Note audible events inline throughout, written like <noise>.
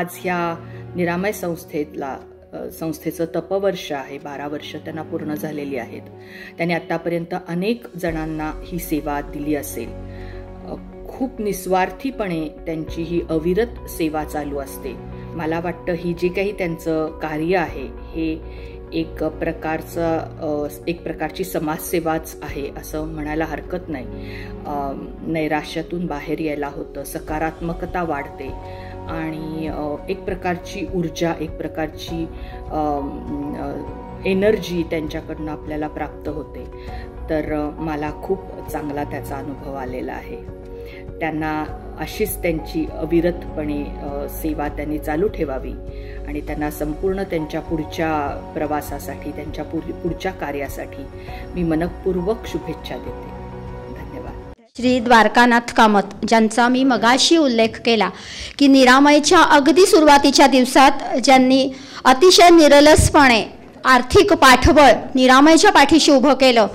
आज ह्या निरामय संस्थेतला संस्थेचं तपवर्ष आहे बारा वर्ष त्यांना पूर्ण झालेली आहेत त्यांनी आत्तापर्यंत अनेक जणांना ही सेवा दिली असेल खूप निस्वार्थीपणे त्यांची ही अविरत सेवा चालू असते मला वाटतं ही जे काही त्यांचं कार्य आहे हे एक प्रकारचं एक प्रकारची समाजसेवाच आहे असं म्हणायला हरकत नाही नैराश्यातून बाहेर यायला होतं सकारात्मकता वाढते आणि एक प्रकारची ऊर्जा एक प्रकारची एनर्जी त्यांच्याकडनं आपल्याला प्राप्त होते तर मला खूप चांगला त्याचा अनुभव आलेला आहे त्यांना अशीच त्यांची अविरतपणे सेवा त्यांनी चालू ठेवावी आणि त्यांना संपूर्ण त्यांच्या पुढच्या प्रवासासाठी त्यांच्या पुढच्या कार्यासाठी मी मनपूर्वक शुभेच्छा देते श्री द्वारकानाथ कामत ज्यांचा मी मगाशी उल्लेख केला की निरामयच्या अगदी सुरुवातीच्या दिवसात ज्यांनी अतिशय निरलसपणे आर्थिक पाठबळ निरामयच्या पाठीशी उभं केलं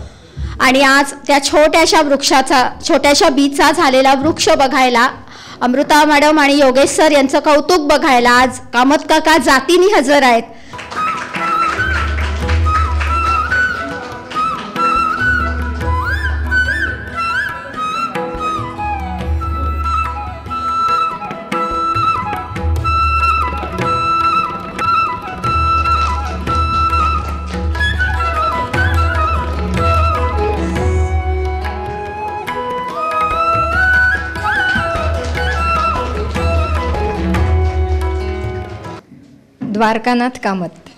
आणि आज त्या छोट्याशा वृक्षाचा छोट्याशा बीचा झालेला वृक्ष बघायला अमृता मॅडम आणि योगेश सर यांचं कौतुक बघायला आज कामत काका जातीने हजर आहेत द्वारकानाथ कामत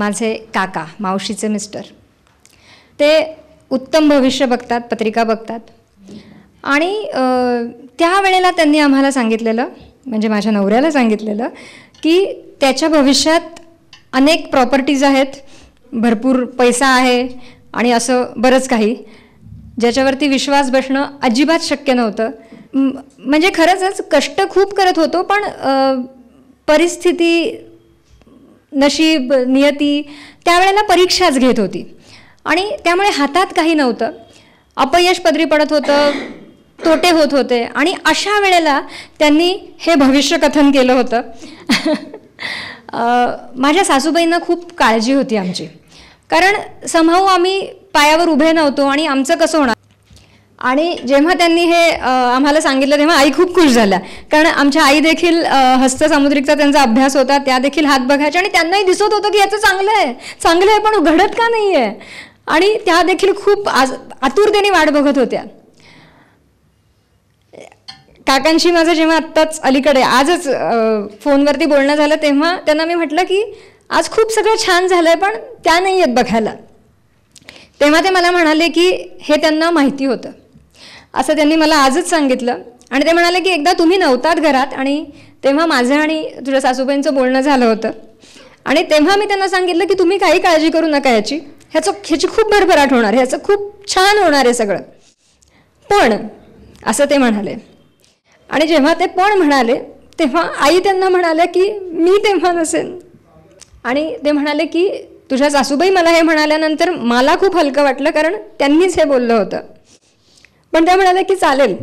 माझे काका मावशीचे मिस्टर ते उत्तम भविष्य बघतात पत्रिका बघतात आणि त्या वेळेला त्यांनी आम्हाला सांगितलेलं म्हणजे माझ्या नवऱ्याला सांगितलेलं की त्याच्या भविष्यात अनेक प्रॉपर्टीज आहेत भरपूर पैसा आहे आणि असं बरंच काही ज्याच्यावरती विश्वास बसणं अजिबात शक्य नव्हतं म्हणजे खरंच कष्ट खूप करत होतो पण परिस्थिती नशीब नियती त्यावेळेला परीक्षाच घेत होती आणि त्यामुळे हातात काही नव्हतं अपयश पदरी पडत होतं तोटे होत होते आणि अशा वेळेला त्यांनी हे कथन केलं होतं माझ्या सासूबाईंना खूप काळजी होती आमची कारण समहाऊ आम्ही पायावर उभे नव्हतो आणि आमचं कसं होणार आणि जेव्हा त्यांनी हे आम्हाला सांगितलं तेव्हा आई खूप खुश झाल्या कारण आमच्या आई देखील हस्तसामुद्रिकचा त्यांचा अभ्यास होता त्या देखील हात बघायच्या आणि त्यांनाही दिसत होतं की याचं चांगलं आहे चांगलं आहे पण घडत का नाही आहे आणि त्या देखील खूप आज आतुरतेने वाट बघत होत्या काकांशी माझं जेव्हा आत्ताच अलीकडे आजच फोनवरती बोलणं झालं तेव्हा त्यांना मी म्हटलं की आज खूप सगळं छान झालं आहे पण त्या नाही आहेत बघायला तेव्हा ते मला म्हणाले की हे त्यांना माहिती होतं असं त्यांनी मला आजच सांगितलं आणि ते म्हणाले की एकदा तुम्ही नव्हतात घरात आणि तेव्हा माझं आणि तुझ्या सासूबाईंचं बोलणं झालं होतं आणि तेव्हा मी त्यांना सांगितलं की तुम्ही काही काळजी करू नका याची ह्याचं ह्याची खूप भरभराट होणार ह्याचं खूप छान होणार आहे सगळं पण असं ते म्हणाले आणि जेव्हा ते पण म्हणाले तेव्हा आई त्यांना म्हणाल्या की मी तेव्हा नसेन आणि ते म्हणाले की तुझ्या सासूबाई मला हे म्हणाल्यानंतर मला खूप हलकं वाटलं कारण त्यांनीच हे बोललं होतं पण त्या म्हणाल्या की चालेल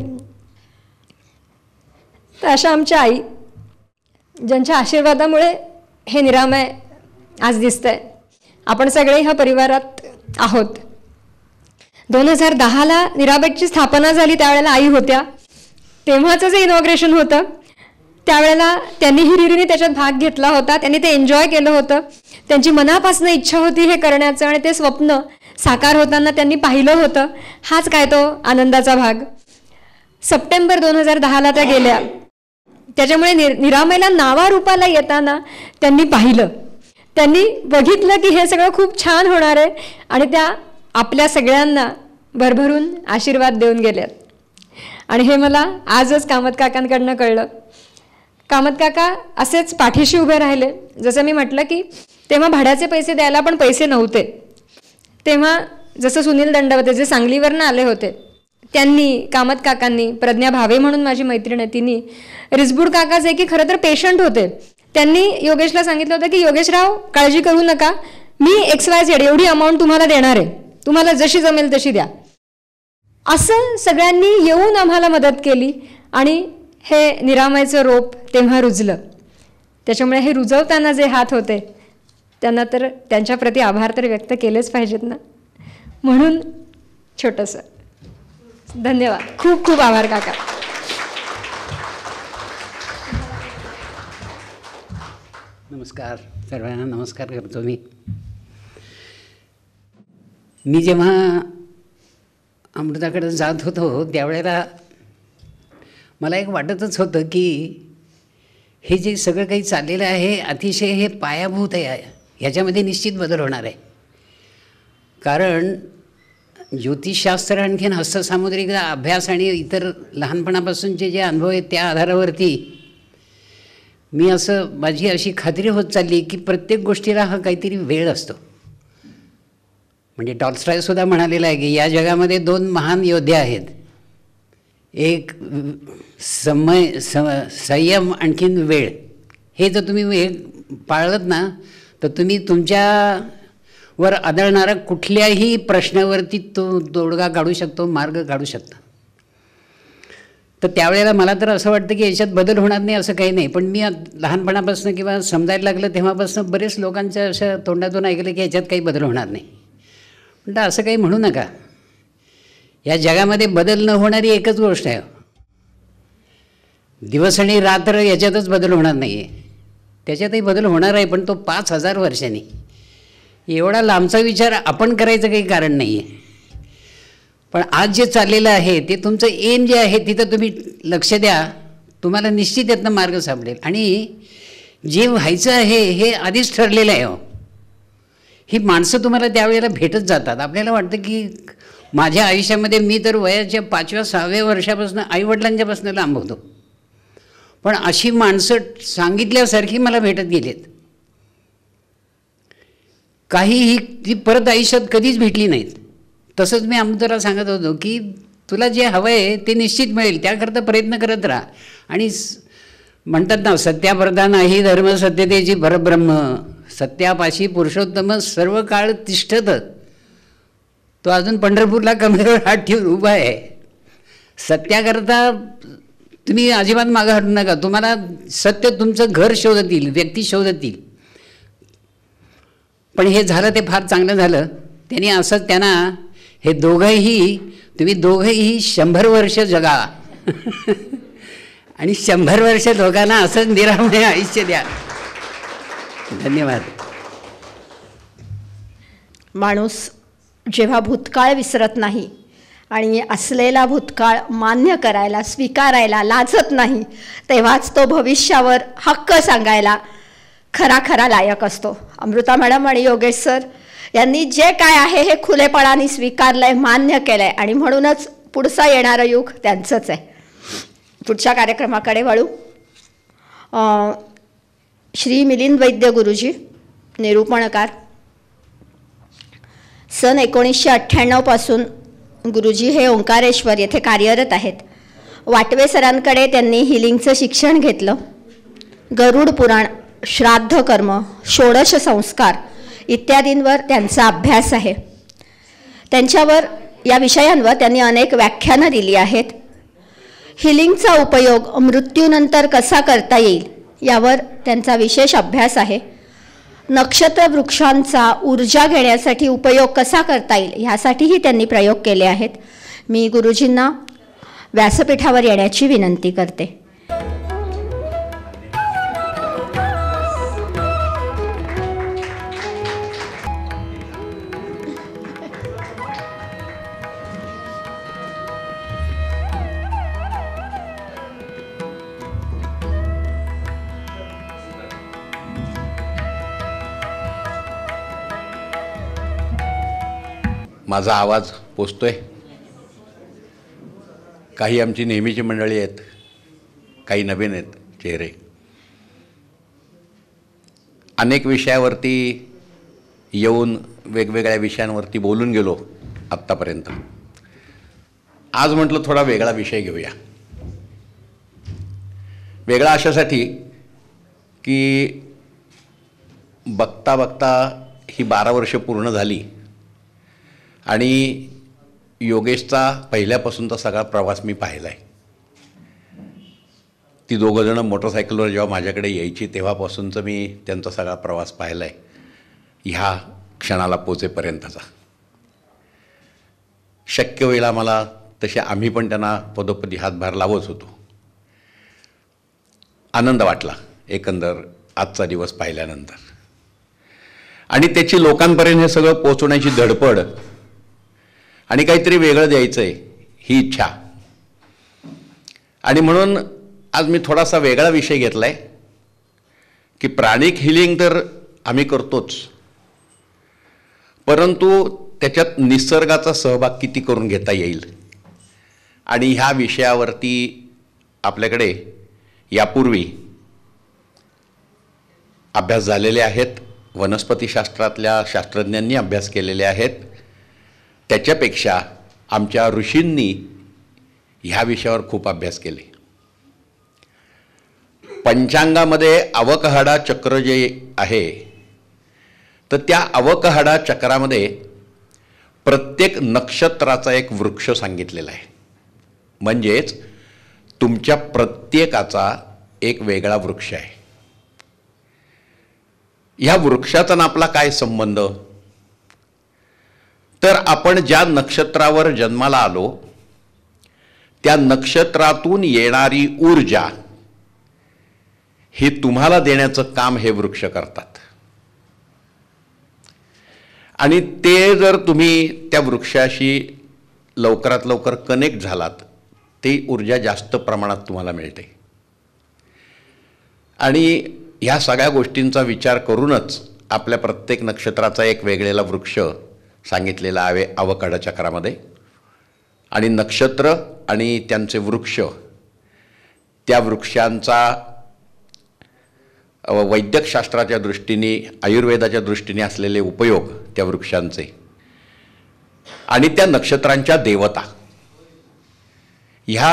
तर अशा आमच्या आई ज्यांच्या आशीर्वादामुळे हे निरामय आज आहे आपण सगळे ह्या परिवारात आहोत दोन हजार दहाला निराबेटची स्थापना झाली त्यावेळेला आई होत्या तेव्हाचं जे इनॉग्रेशन होतं त्यावेळेला त्यांनी हिरिरीने त्याच्यात भाग घेतला होता त्यांनी ते एन्जॉय केलं होतं त्यांची मनापासून इच्छा होती हे करण्याचं आणि ते स्वप्न साकार होताना त्यांनी पाहिलं होतं हाच काय तो आनंदाचा भाग सप्टेंबर दोन हजार दहाला त्या गेल्या त्याच्यामुळे नि निरामयला नावारूपाला येताना त्यांनी पाहिलं त्यांनी बघितलं की हे सगळं खूप छान होणार आहे आणि त्या आपल्या सगळ्यांना भरभरून आशीर्वाद देऊन गेल्यात आणि हे मला आजच कामत काकांकडनं कळलं कामत काका असेच पाठीशी उभे राहिले जसं मी म्हटलं की तेव्हा भाड्याचे पैसे द्यायला पण पैसे नव्हते तेव्हा जसं सुनील दंडवते जे सांगलीवरनं आले होते त्यांनी कामत काकांनी प्रज्ञा भावे म्हणून माझी मैत्रीण आहे तिने रिसबूड काका जे की खरं तर पेशंट होते त्यांनी योगेशला सांगितलं होतं की योगेशराव काळजी करू नका मी एक्स वाय झेड एवढी अमाऊंट तुम्हाला देणार आहे तुम्हाला जशी जमेल तशी द्या असं सगळ्यांनी येऊन आम्हाला मदत केली आणि हे निरामयचं रोप तेव्हा रुजलं त्याच्यामुळे हे रुजवताना जे हात होते त्यांना तर त्यांच्याप्रती आभार तर व्यक्त केलेच पाहिजेत ना म्हणून छोटंसं धन्यवाद खूप खूप आभार काका नमस्कार सर्वांना नमस्कार करतो मी मी जेव्हा अमृताकडे जात होतो त्यावेळेला मला एक वाटतच होतं की हे जे सगळं काही चाललेलं आहे अतिशय हे पायाभूत आहे ह्याच्यामध्ये निश्चित बदल होणार आहे कारण ज्योतिषशास्त्र आणखीन हस्तसामुद्रिक अभ्यास आणि इतर लहानपणापासूनचे जे अनुभव आहेत त्या आधारावरती मी असं माझी अशी खात्री होत चालली की प्रत्येक गोष्टीला हा काहीतरी वेळ असतो म्हणजे टॉलस्ट्रायसुद्धा म्हणालेला आहे की या जगामध्ये दोन महान योद्धे आहेत एक समय स संयम आणखीन वेळ हे जर तुम्ही वेळ पाळत ना तर तुम्ही तुमच्यावर आदळणारा कुठल्याही प्रश्नावरती तो तोडगा काढू शकतो मार्ग काढू शकता तर त्यावेळेला मला तर असं वाटतं की याच्यात बदल होणार नाही असं काही नाही पण मी लहानपणापासून किंवा समजायला लागलं तेव्हापासून बरेच लोकांच्या अशा तोंडातून ऐकलं की याच्यात काही बदल होणार नाही पण असं काही म्हणू नका या जगामध्ये बदल न होणारी एकच गोष्ट आहे दिवस आणि रात्र याच्यातच बदल होणार नाही आहे त्याच्यातही बदल होणार आहे पण तो पाच हजार वर्षांनी एवढा लांबचा विचार आपण करायचं काही कारण नाही आहे पण आज जे चाललेलं आहे ते तुमचं एम जे आहे तिथं तुम्ही लक्ष द्या तुम्हाला निश्चित यातनं मार्ग सापडेल आणि जे व्हायचं आहे हे आधीच ठरलेलं आहे हो. ही माणसं तुम्हाला त्यावेळेला भेटत जातात आपल्याला वाटतं की माझ्या आयुष्यामध्ये मी तर वयाच्या पाचव्या सहाव्या वर्षापासून आईवडिलांच्यापासून लांब होतो पण अशी माणसं सांगितल्यासारखी मला भेटत गेलीत काही ही ती परत आयुष्यात कधीच भेटली नाहीत तसंच मी अमृताला सांगत होतो की तुला जे हवं आहे ते निश्चित मिळेल त्याकरता प्रयत्न करत राहा आणि म्हणतात ना सत्याप्रधान ही धर्म सत्यतेची परब्रह्म सत्यापाशी पुरुषोत्तम सर्व काळ तिष्ठत तो अजून पंढरपूरला कमरेवर हात ठेवून उभा आहे सत्याकरता तुम्ही अजिबात मागं हटू नका तुम्हाला सत्य तुमचं घर शोधत येईल व्यक्ती शोधत येईल पण हे झालं ते फार चांगलं झालं त्यांनी असं त्यांना हे दोघंही तुम्ही दोघंही शंभर वर्ष जगा आणि शंभर वर्ष दोघांना असंच निरामय आयुष्य द्या धन्यवाद माणूस जेव्हा भूतकाळ विसरत नाही आणि असलेला भूतकाळ मान्य करायला स्वीकारायला लाजत नाही तेव्हाच तो भविष्यावर हक्क सांगायला खरा खरा लायक असतो अमृता मॅडम आणि योगेश सर यांनी जे काय आहे हे खुलेपणाने स्वीकारलं आहे मान्य केलं आहे आणि म्हणूनच पुढचा येणारं युग त्यांचंच आहे पुढच्या कार्यक्रमाकडे वळू श्री मिलिंद वैद्य गुरुजी निरूपणकार सन एकोणीसशे अठ्ठ्याण्णवपासून गुरुजी हे ओंकारेश्वर येथे कार्यरत आहेत वाटवे सरांकडे त्यांनी हिलिंगचं शिक्षण घेतलं गरुड पुराण श्राद्ध कर्म षोडश संस्कार इत्यादींवर त्यांचा अभ्यास आहे त्यांच्यावर या विषयांवर त्यांनी अनेक व्याख्यानं दिली आहेत हिलिंगचा उपयोग मृत्यूनंतर कसा करता येईल यावर त्यांचा विशेष अभ्यास आहे नक्षत्र वृक्षांचा ऊर्जा घेण्यासाठी उपयोग कसा करता येईल ह्यासाठीही त्यांनी प्रयोग केले आहेत मी गुरुजींना व्यासपीठावर येण्याची विनंती करते माझा आवाज आहे काही आमची नेहमीची मंडळी आहेत काही नवीन आहेत चेहरे अनेक विषयावरती येऊन वेगवेगळ्या विषयांवरती बोलून गेलो आत्तापर्यंत आज म्हटलं थोडा वेगळा विषय घेऊया वेगळा अशासाठी की बघता बघता ही बारा वर्ष पूर्ण झाली आणि योगेशचा पहिल्यापासूनचा सगळा प्रवास मी पाहिला आहे ती दोघंजणं मोटरसायकलवर जेव्हा माझ्याकडे यायची तेव्हापासूनचं मी त्यांचा सगळा प्रवास पाहिला आहे ह्या क्षणाला पोचेपर्यंतचा शक्य वेळेला मला तसे आम्ही पण त्यांना पदोपदी हातभार लावत होतो आनंद वाटला एकंदर आजचा दिवस पाहिल्यानंतर आणि त्याची लोकांपर्यंत हे सगळं पोचवण्याची धडपड आणि काहीतरी वेगळं द्यायचं आहे ही इच्छा आणि म्हणून आज मी थोडासा वेगळा विषय घेतला आहे की प्राणिक हिलिंग तर आम्ही करतोच परंतु त्याच्यात निसर्गाचा सहभाग किती करून घेता येईल आणि ह्या विषयावरती आपल्याकडे यापूर्वी अभ्यास झालेले आहेत वनस्पतीशास्त्रातल्या शास्त्रज्ञांनी अभ्यास केलेले आहेत त्याच्यापेक्षा आमच्या ऋषींनी ह्या विषयावर खूप अभ्यास केले पंचांगामध्ये अवकहडा चक्र जे आहे तर त्या अवकहडा चक्रामध्ये प्रत्येक नक्षत्राचा एक वृक्ष सांगितलेला आहे म्हणजेच तुमच्या प्रत्येकाचा एक वेगळा वृक्ष आहे ह्या वृक्षाचा ना आपला काय संबंध तर आपण ज्या नक्षत्रावर जन्माला आलो त्या नक्षत्रातून येणारी ऊर्जा हे तुम्हाला देण्याचं काम हे वृक्ष करतात आणि ते जर तुम्ही त्या वृक्षाशी लवकरात लवकर कनेक्ट झालात ती ऊर्जा जास्त प्रमाणात तुम्हाला मिळते आणि ह्या सगळ्या गोष्टींचा विचार करूनच आपल्या प्रत्येक नक्षत्राचा एक वेगळेला वृक्ष सांगितलेला आहे आवकाडा चक्रामध्ये आणि नक्षत्र आणि त्यांचे वृक्ष त्या वृक्षांचा वैद्यकशास्त्राच्या दृष्टीने आयुर्वेदाच्या दृष्टीने असलेले उपयोग त्या वृक्षांचे आणि त्या नक्षत्रांच्या देवता ह्या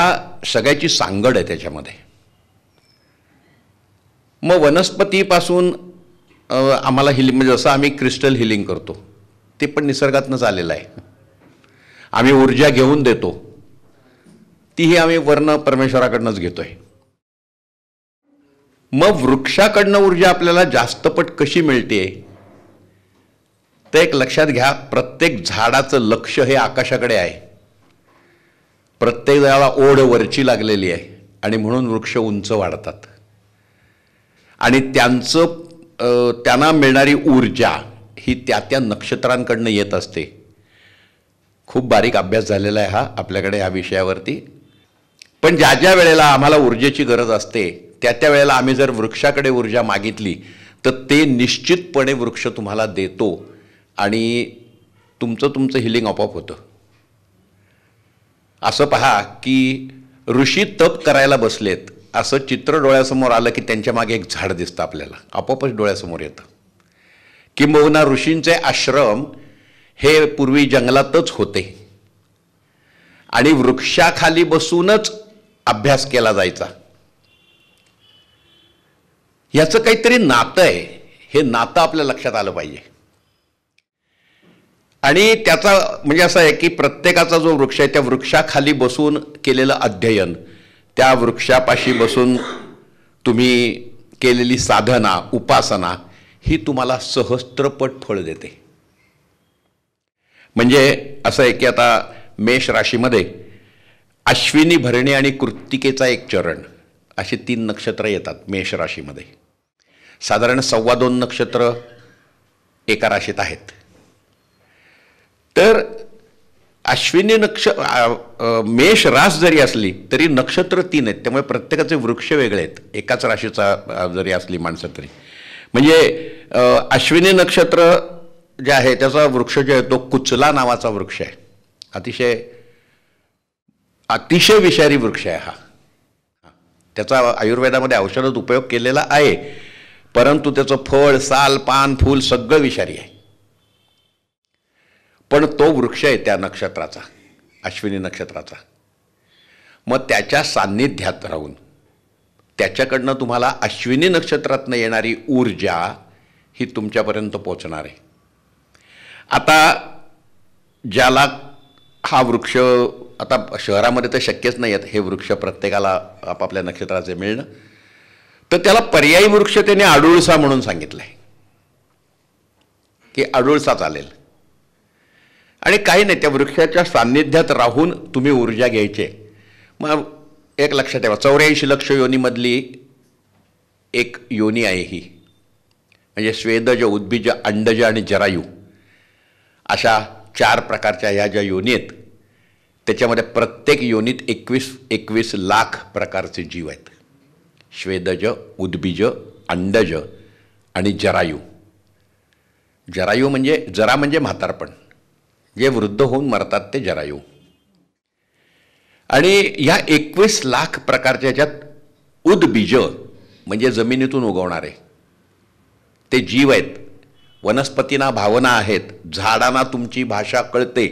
सगळ्याची सांगड आहे त्याच्यामध्ये मग वनस्पतीपासून आम्हाला हिलिंग म्हणजे जसं आम्ही क्रिस्टल हिलिंग करतो ते पण निसर्गातनंच आलेलं आहे आम्ही ऊर्जा घेऊन देतो तीही आम्ही वर्ण परमेश्वराकडनंच घेतोय मग वृक्षाकडनं ऊर्जा आपल्याला जास्त पट कशी मिळते ते एक लक्षात घ्या प्रत्येक झाडाचं लक्ष हे आकाशाकडे आहे प्रत्येक झाडाला ओढ वरची लागलेली आहे आणि म्हणून वृक्ष उंच वाढतात आणि त्यांचं त्यांना मिळणारी ऊर्जा ही त्या त्या नक्षत्रांकडनं येत असते खूप बारीक अभ्यास झालेला आहे हा आपल्याकडे या विषयावरती पण ज्या ज्या वेळेला आम्हाला ऊर्जेची गरज असते त्या त्या वेळेला आम्ही जर वृक्षाकडे ऊर्जा मागितली तर ते निश्चितपणे वृक्ष तुम्हाला देतो आणि तुमचं तुमचं हिलिंग अपॉप होतं असं पहा की ऋषी तप करायला बसलेत असं चित्र डोळ्यासमोर आलं की त्यांच्या मागे एक झाड दिसतं आपल्याला आपोआपच डोळ्यासमोर येतं किंबहुना ऋषींचे आश्रम हे पूर्वी जंगलातच होते आणि वृक्षाखाली बसूनच अभ्यास केला जायचा याचं काहीतरी नातं आहे हे नातं आपल्या लक्षात आलं पाहिजे आणि त्याचा म्हणजे असं आहे की प्रत्येकाचा जो वृक्ष आहे त्या वृक्षाखाली बसून केलेलं अध्ययन त्या वृक्षापाशी बसून तुम्ही केलेली साधना उपासना ही तुम्हाला सहस्त्रपट फळ देते म्हणजे असं आहे की आता मेष राशीमध्ये अश्विनी भरणी आणि कृत्तिकेचा एक चरण अशी तीन नक्षत्र येतात मेष राशीमध्ये साधारण सव्वा दोन नक्षत्र एका राशीत आहेत तर अश्विनी नक्ष मेष रास जरी असली तरी नक्षत्र तीन आहेत त्यामुळे प्रत्येकाचे वृक्ष वेगळे आहेत एकाच राशीचा जरी असली माणसं तरी म्हणजे अश्विनी नक्षत्र जे आहे त्याचा वृक्ष जो आहे तो कुचला नावाचा वृक्ष आहे अतिशय अतिशय विषारी वृक्ष आहे हा त्याचा आयुर्वेदामध्ये औषधात उपयोग केलेला आहे परंतु त्याचं फळ साल पान फूल सगळं विषारी आहे पण तो वृक्ष आहे त्या नक्षत्राचा अश्विनी नक्षत्राचा मग त्याच्या सान्निध्यात राहून त्याच्याकडनं तुम्हाला अश्विनी नक्षत्रातनं येणारी ऊर्जा ही तुमच्यापर्यंत पोचणार आहे आता ज्याला हा वृक्ष आता शहरामध्ये तर शक्यच नाही आहेत हे वृक्ष प्रत्येकाला आपापल्या नक्षत्राचे मिळणं तर त्याला पर्यायी वृक्ष त्याने आडुळसा म्हणून सांगितलं आहे की आडुळसा चालेल आणि काही नाही त्या वृक्षाच्या सान्निध्यात राहून तुम्ही ऊर्जा घ्यायचे मग एक लक्षात ठेवा चौऱ्याऐंशी लक्ष योनीमधली एक योनी आहे ही म्हणजे स्वेदज उद्बीज अंडज आणि जरायू अशा चार प्रकारच्या ह्या ज्या योनी आहेत त्याच्यामध्ये प्रत्येक योनीत एकवीस एकवीस लाख प्रकारचे जीव आहेत श्वेदज उद्बीज अंडज आणि जरायू जरायू म्हणजे जरा म्हणजे म्हातारपण जे वृद्ध होऊन मरतात ते जरायू आणि ह्या एकवीस लाख प्रकारच्या ज्यात उदबीज म्हणजे जमिनीतून उगवणारे ते जीव आहेत वनस्पतींना भावना आहेत झाडांना तुमची भाषा कळते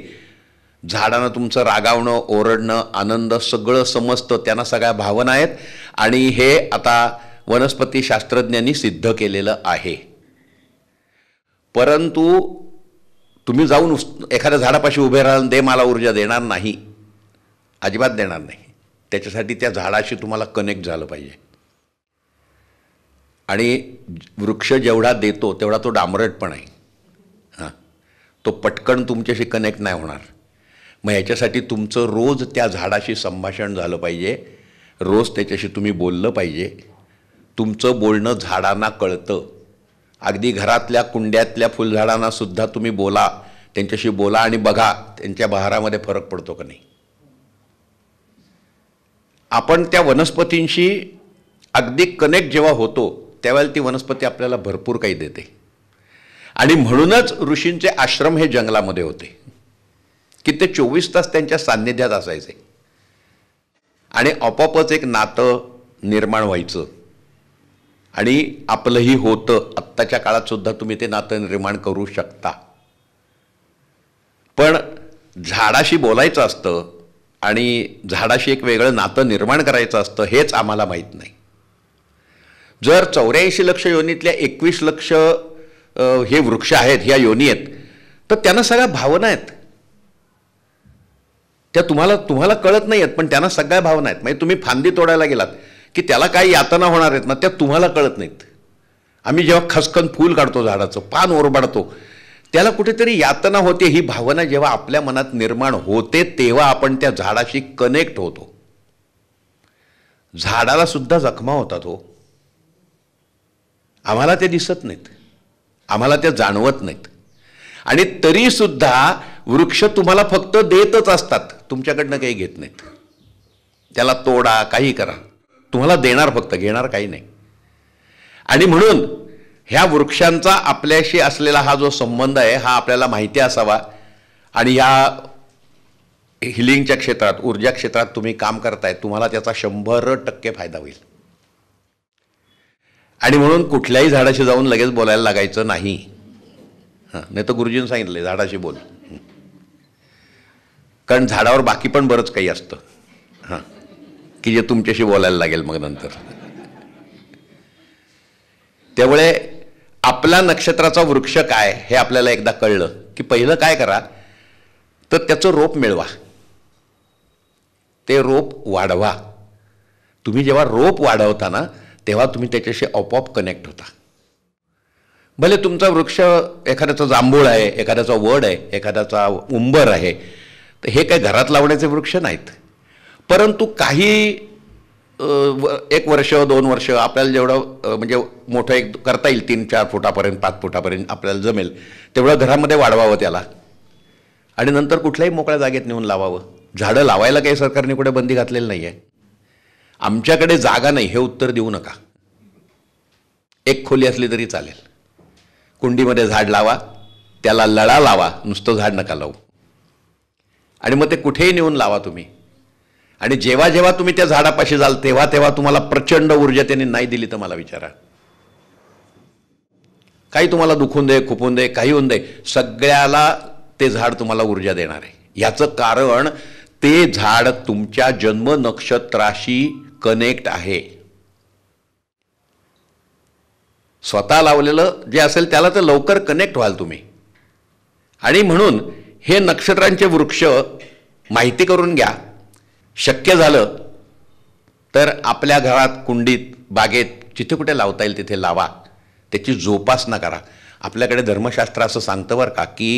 झाडांना तुमचं रागावणं ओरडणं आनंद सगळं समजतं त्यांना सगळ्या भावना आहेत आणि हे आता वनस्पती शास्त्रज्ञांनी सिद्ध केलेलं आहे परंतु तुम्ही जाऊन एखाद्या झाडापाशी उभे राहून दे मला ऊर्जा देणार नाही अजिबात देणार नाही त्याच्यासाठी त्या झाडाशी तुम्हाला कनेक्ट झालं पाहिजे आणि वृक्ष जेवढा देतो तेवढा तो डांबरट पण आहे हां तो पटकन तुमच्याशी कनेक्ट नाही होणार मग याच्यासाठी तुमचं रोज त्या झाडाशी संभाषण झालं पाहिजे रोज त्याच्याशी तुम्ही बोललं पाहिजे तुमचं बोलणं झाडांना कळतं अगदी घरातल्या कुंड्यातल्या फुलझाडांनासुद्धा तुम्ही बोला त्यांच्याशी बोला आणि बघा त्यांच्या बहारामध्ये फरक पडतो का नाही आपण त्या वनस्पतींशी अगदी कनेक्ट जेव्हा होतो त्यावेळेला ती वनस्पती आपल्याला भरपूर काही देते आणि म्हणूनच ऋषींचे आश्रम हे जंगलामध्ये होते की ते चोवीस तास त्यांच्या सान्निध्यात असायचे आणि आपोआपच एक नातं निर्माण व्हायचं आणि आपलंही होतं आत्ताच्या काळात सुद्धा तुम्ही ते नातं निर्माण करू शकता पण झाडाशी बोलायचं असतं आणि झाडाशी एक वेगळं नातं निर्माण करायचं असतं हेच आम्हाला माहीत नाही जर चौऱ्याऐंशी लक्ष योनीतल्या एकवीस लक्ष हे वृक्ष आहेत ह्या योनी आहेत तर त्यांना सगळ्या भावना आहेत त्या तुम्हाला तुम्हाला कळत नाही आहेत पण त्यांना सगळ्या भावना आहेत म्हणजे तुम्ही फांदी तोडायला गेलात की त्याला काही यातना होणार आहेत ना त्या तुम्हाला कळत नाहीत आम्ही जेव्हा खसखन फूल काढतो झाडाचं पान ओरबाडतो त्याला कुठेतरी यातना होते ही भावना जेव्हा आपल्या मनात निर्माण होते तेव्हा आपण त्या झाडाशी कनेक्ट होतो झाडाला सुद्धा जखमा होतात हो आम्हाला ते दिसत नाहीत आम्हाला त्या जाणवत नाहीत आणि तरीसुद्धा वृक्ष तुम्हाला फक्त देतच असतात तुमच्याकडनं काही घेत नाहीत त्याला तोडा काही करा तुम्हाला देणार फक्त घेणार काही नाही आणि म्हणून ह्या वृक्षांचा आपल्याशी असलेला हा जो संबंध आहे हा आपल्याला माहिती असावा आणि ह्या हिलिंगच्या क्षेत्रात ऊर्जा क्षेत्रात तुम्ही काम करताय तुम्हाला त्याचा शंभर टक्के फायदा होईल आणि म्हणून कुठल्याही झाडाशी जाऊन लगेच बोलायला लागायचं नाही हां नाही तर गुरुजीनं सांगितलं झाडाशी बोल कारण झाडावर बाकी पण बरंच काही असतं हां की जे तुमच्याशी बोलायला लागेल मग नंतर त्यामुळे आपला नक्षत्राचा वृक्ष काय हे आपल्याला एकदा कळलं की पहिलं काय करा तर त्याचं रोप मिळवा ते रोप वाढवा तुम्ही जेव्हा रोप वाढवता ना तेव्हा तुम्ही त्याच्याशी आपोआप कनेक्ट होता भले तुमचा वृक्ष एखाद्याचा जांभूळ आहे एखाद्याचा वड आहे एखाद्याचा उंबर आहे तर हे काय घरात लावण्याचे वृक्ष नाहीत परंतु काही एक वर्ष दोन वर्ष आपल्याला जेवढं म्हणजे मोठं एक करता येईल तीन चार फुटापर्यंत पाच फुटापर्यंत आपल्याला जमेल तेवढं घरामध्ये वाढवावं त्याला आणि नंतर कुठल्याही मोकळ्या जागेत नेऊन लावावं झाडं लावायला काही सरकारने कुठे बंदी घातलेली नाही आहे आमच्याकडे जागा नाही हे उत्तर देऊ नका एक खोली असली तरी चालेल कुंडीमध्ये झाड लावा त्याला लळा लावा नुसतं झाड नका लावू आणि मग ते कुठेही नेऊन लावा तुम्ही आणि जेव्हा जेव्हा तुम्ही त्या झाडापाशी जाल तेव्हा तेव्हा तुम्हाला प्रचंड ऊर्जा त्यांनी नाही दिली तर मला विचारा काही तुम्हाला दुखून दे खुपून दे काही होऊन दे सगळ्याला ते झाड तुम्हाला ऊर्जा देणार आहे ह्याचं कारण ते झाड तुमच्या जन्म नक्षत्राशी कनेक्ट आहे स्वतः लावलेलं जे असेल त्याला तर लवकर कनेक्ट व्हाल तुम्ही आणि म्हणून हे नक्षत्रांचे वृक्ष माहिती करून घ्या शक्य झालं तर आपल्या घरात कुंडीत बागेत जिथे कुठे लावता येईल तिथे लावा त्याची जोपासना करा आपल्याकडे धर्मशास्त्र असं सांगतं बरं का की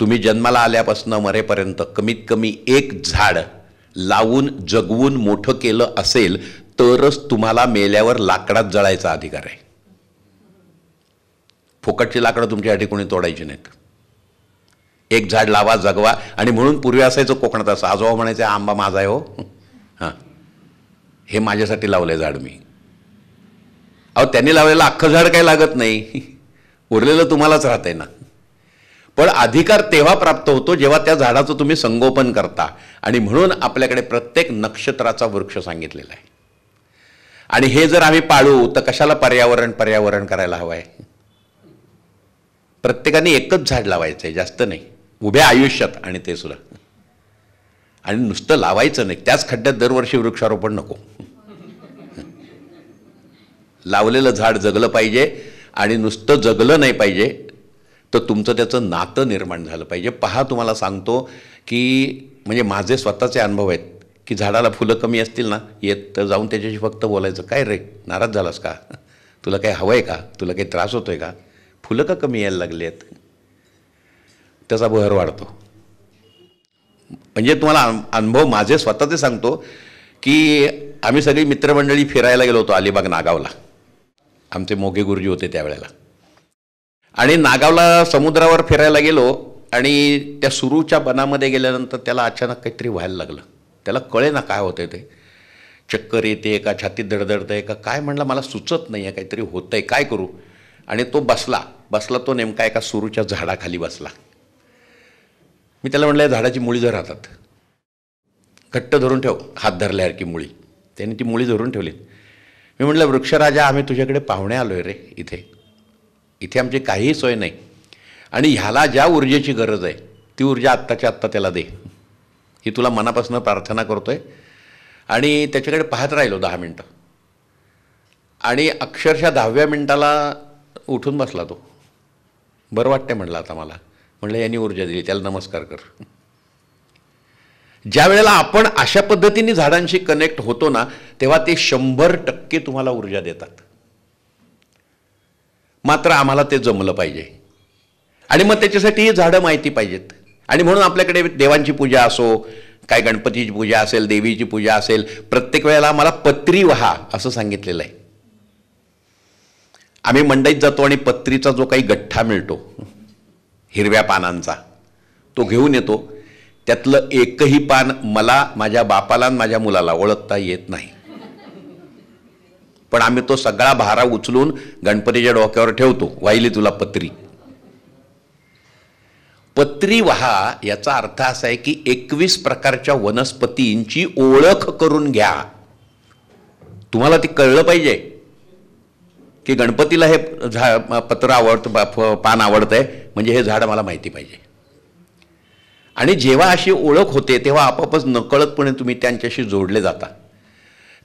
तुम्ही जन्माला आल्यापासून मरेपर्यंत कमीत कमी एक झाड लावून जगवून मोठं केलं असेल तरच तुम्हाला मेल्यावर लाकडात जळायचा अधिकार आहे फुकटची लाकडं तुमच्यासाठी कोणी तोडायची नाहीत एक झाड लावा जगवा आणि म्हणून पूर्वी असायचं कोकणात असं आजोबा म्हणायचे आंबा माझा आहे हो हां हे माझ्यासाठी लावलं झाड मी अहो त्यांनी लावलेलं अख्खं झाड काही लागत नाही उरलेलं तुम्हालाच आहे ना पण अधिकार तेव्हा प्राप्त होतो जेव्हा त्या झाडाचं तुम्ही संगोपन करता आणि म्हणून आपल्याकडे प्रत्येक नक्षत्राचा वृक्ष सांगितलेला आहे आणि हे जर आम्ही पाळू तर कशाला पर्यावरण पर्यावरण करायला हवं आहे प्रत्येकाने एकच झाड लावायचं आहे जास्त नाही उभ्या आयुष्यात आणि ते सुद्धा आणि नुसतं लावायचं नाही त्याच खड्ड्यात दरवर्षी वृक्षारोपण नको लावलेलं झाड जगलं पाहिजे आणि नुसतं जगलं नाही पाहिजे तर तुमचं त्याचं नातं निर्माण झालं पाहिजे पहा तुम्हाला सांगतो की म्हणजे माझे स्वतःचे अनुभव आहेत की झाडाला फुलं कमी असतील ना येत तर जाऊन त्याच्याशी फक्त बोलायचं काय रे नाराज झालास का तुला काही हवं आहे का तुला काही त्रास होतो आहे का फुलं का कमी यायला लागली आहेत त्याचा बहर वाढतो म्हणजे तुम्हाला अनुभव माझे स्वतःचे सांगतो की आम्ही सगळी मित्रमंडळी फिरायला गेलो होतो अलिबाग नागावला आमचे मोघे गुरुजी होते त्यावेळेला आणि नागावला समुद्रावर फिरायला गेलो आणि त्या सुरूच्या बनामध्ये गेल्यानंतर त्याला अचानक काहीतरी व्हायला लागलं त्याला कळे ना काय होतं ते चक्कर येते का छाती आहे का काय म्हणलं मला सुचत नाही आहे काहीतरी होतं आहे काय करू आणि तो बसला बसला तो नेमका एका सुरूच्या झाडाखाली बसला मी त्याला म्हटलं झाडाची मुळी जर राहतात घट्ट धरून ठेव हात धरल्यासारखी मुळी त्याने ती मुळी धरून ठेवली मी म्हटलं वृक्षराजा आम्ही तुझ्याकडे पाहुणे आलो आहे रे इथे इथे आमची काहीही सोय नाही आणि ह्याला ज्या ऊर्जेची गरज आहे ती ऊर्जा आत्ताच्या आत्ता त्याला दे ही तुला मनापासून प्रार्थना करतो आहे आणि त्याच्याकडे पाहत राहिलो दहा मिनटं आणि अक्षरशः दहाव्या मिनटाला उठून बसला तो बरं वाटते म्हटलं आता मला म्हणलं यांनी ऊर्जा दिली त्याला नमस्कार कर ज्या वेळेला आपण अशा पद्धतीने झाडांशी कनेक्ट होतो ना तेव्हा ते शंभर टक्के तुम्हाला ऊर्जा देतात मात्र आम्हाला ते जमलं पाहिजे आणि मग त्याच्यासाठी ही झाडं माहिती पाहिजेत आणि म्हणून आपल्याकडे देवांची पूजा असो काय गणपतीची पूजा असेल देवीची पूजा असेल प्रत्येक वेळेला आम्हाला पत्री व्हा असं सांगितलेलं आहे आम्ही मंडईत जातो आणि पत्रीचा जो काही गठ्ठा मिळतो हिरव्या पानांचा तो घेऊन येतो त्यातलं एकही पान मला माझ्या बापाला आणि माझ्या मुलाला ओळखता येत नाही पण आम्ही तो सगळा भारा उचलून गणपतीच्या डोक्यावर ठेवतो वाहिली तुला पत्री पत्री वहा याचा अर्थ असा आहे की एकवीस प्रकारच्या वनस्पतींची ओळख करून घ्या तुम्हाला ते कळलं पाहिजे की गणपतीला हे झा पत्र आवडतं पान आवडतंय म्हणजे हे झाड मला माहिती पाहिजे आणि जेव्हा अशी ओळख होते तेव्हा आपापच नकळतपणे तुम्ही त्यांच्याशी जोडले जाता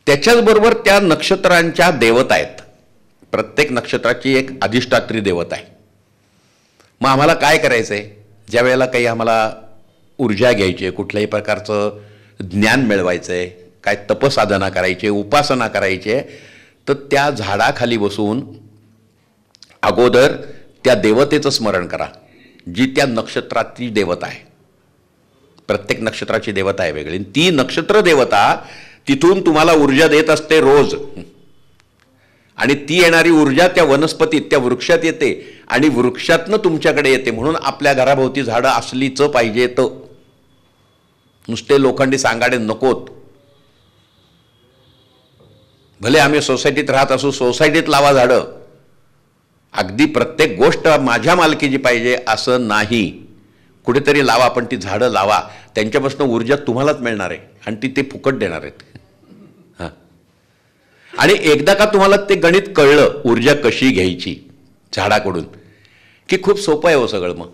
त्याच्याचबरोबर त्या नक्षत्रांच्या देवता आहेत प्रत्येक नक्षत्राची एक अधिष्ठात्री देवता आहे मग आम्हाला काय करायचं आहे ज्या वेळेला काही आम्हाला ऊर्जा घ्यायची आहे कुठल्याही प्रकारचं ज्ञान मिळवायचं आहे काय तपसाधना करायची उपासना करायची आहे तर त्या झाडाखाली बसून अगोदर त्या देवतेचं स्मरण करा जी त्या नक्षत्रातली देवता आहे प्रत्येक नक्षत्राची देवता आहे वेगळी ती नक्षत्र देवता तिथून तुम्हाला ऊर्जा देत असते रोज आणि ती येणारी ऊर्जा त्या वनस्पतीत त्या वृक्षात येते आणि वृक्षातनं तुमच्याकडे येते म्हणून आपल्या घराभोवती झाडं असलीच पाहिजे तर नुसते लोखंडी सांगाडे नकोत भले आम्ही सोसायटीत राहत असू सोसायटीत लावा झाडं अगदी प्रत्येक गोष्ट माझ्या मालकीची पाहिजे असं नाही कुठेतरी लावा पण ती झाडं लावा त्यांच्यापासून ऊर्जा तुम्हालाच मिळणार आहे आणि ती ते फुकट देणार आहेत हां आणि एकदा का तुम्हाला ते गणित कळलं ऊर्जा कशी घ्यायची झाडाकडून की खूप सोपं आहे हो सगळं मग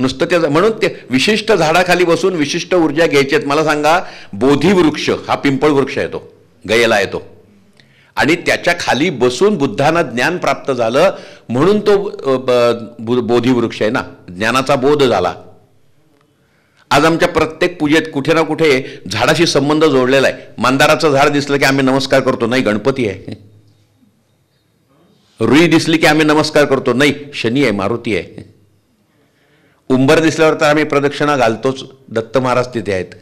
नुसतं ते म्हणून ते विशिष्ट झाडाखाली बसून विशिष्ट ऊर्जा घ्यायची आहेत मला सांगा बोधी वृक्ष हा पिंपळ वृक्ष येतो गयेला येतो आणि त्याच्या खाली बसून बुद्धांना ज्ञान प्राप्त झालं म्हणून तो बोधीवृक्ष आहे ना ज्ञानाचा बोध झाला आज आमच्या प्रत्येक पूजेत कुठे ना कुठे झाडाशी संबंध जोडलेला आहे मंदाराचं झाड दिसलं की आम्ही नमस्कार करतो नाही गणपती आहे रुई दिसली की आम्ही नमस्कार करतो नाही शनी आहे मारुती आहे उंबर दिसल्यावर तर आम्ही प्रदक्षिणा घालतोच दत्त महाराज तिथे आहेत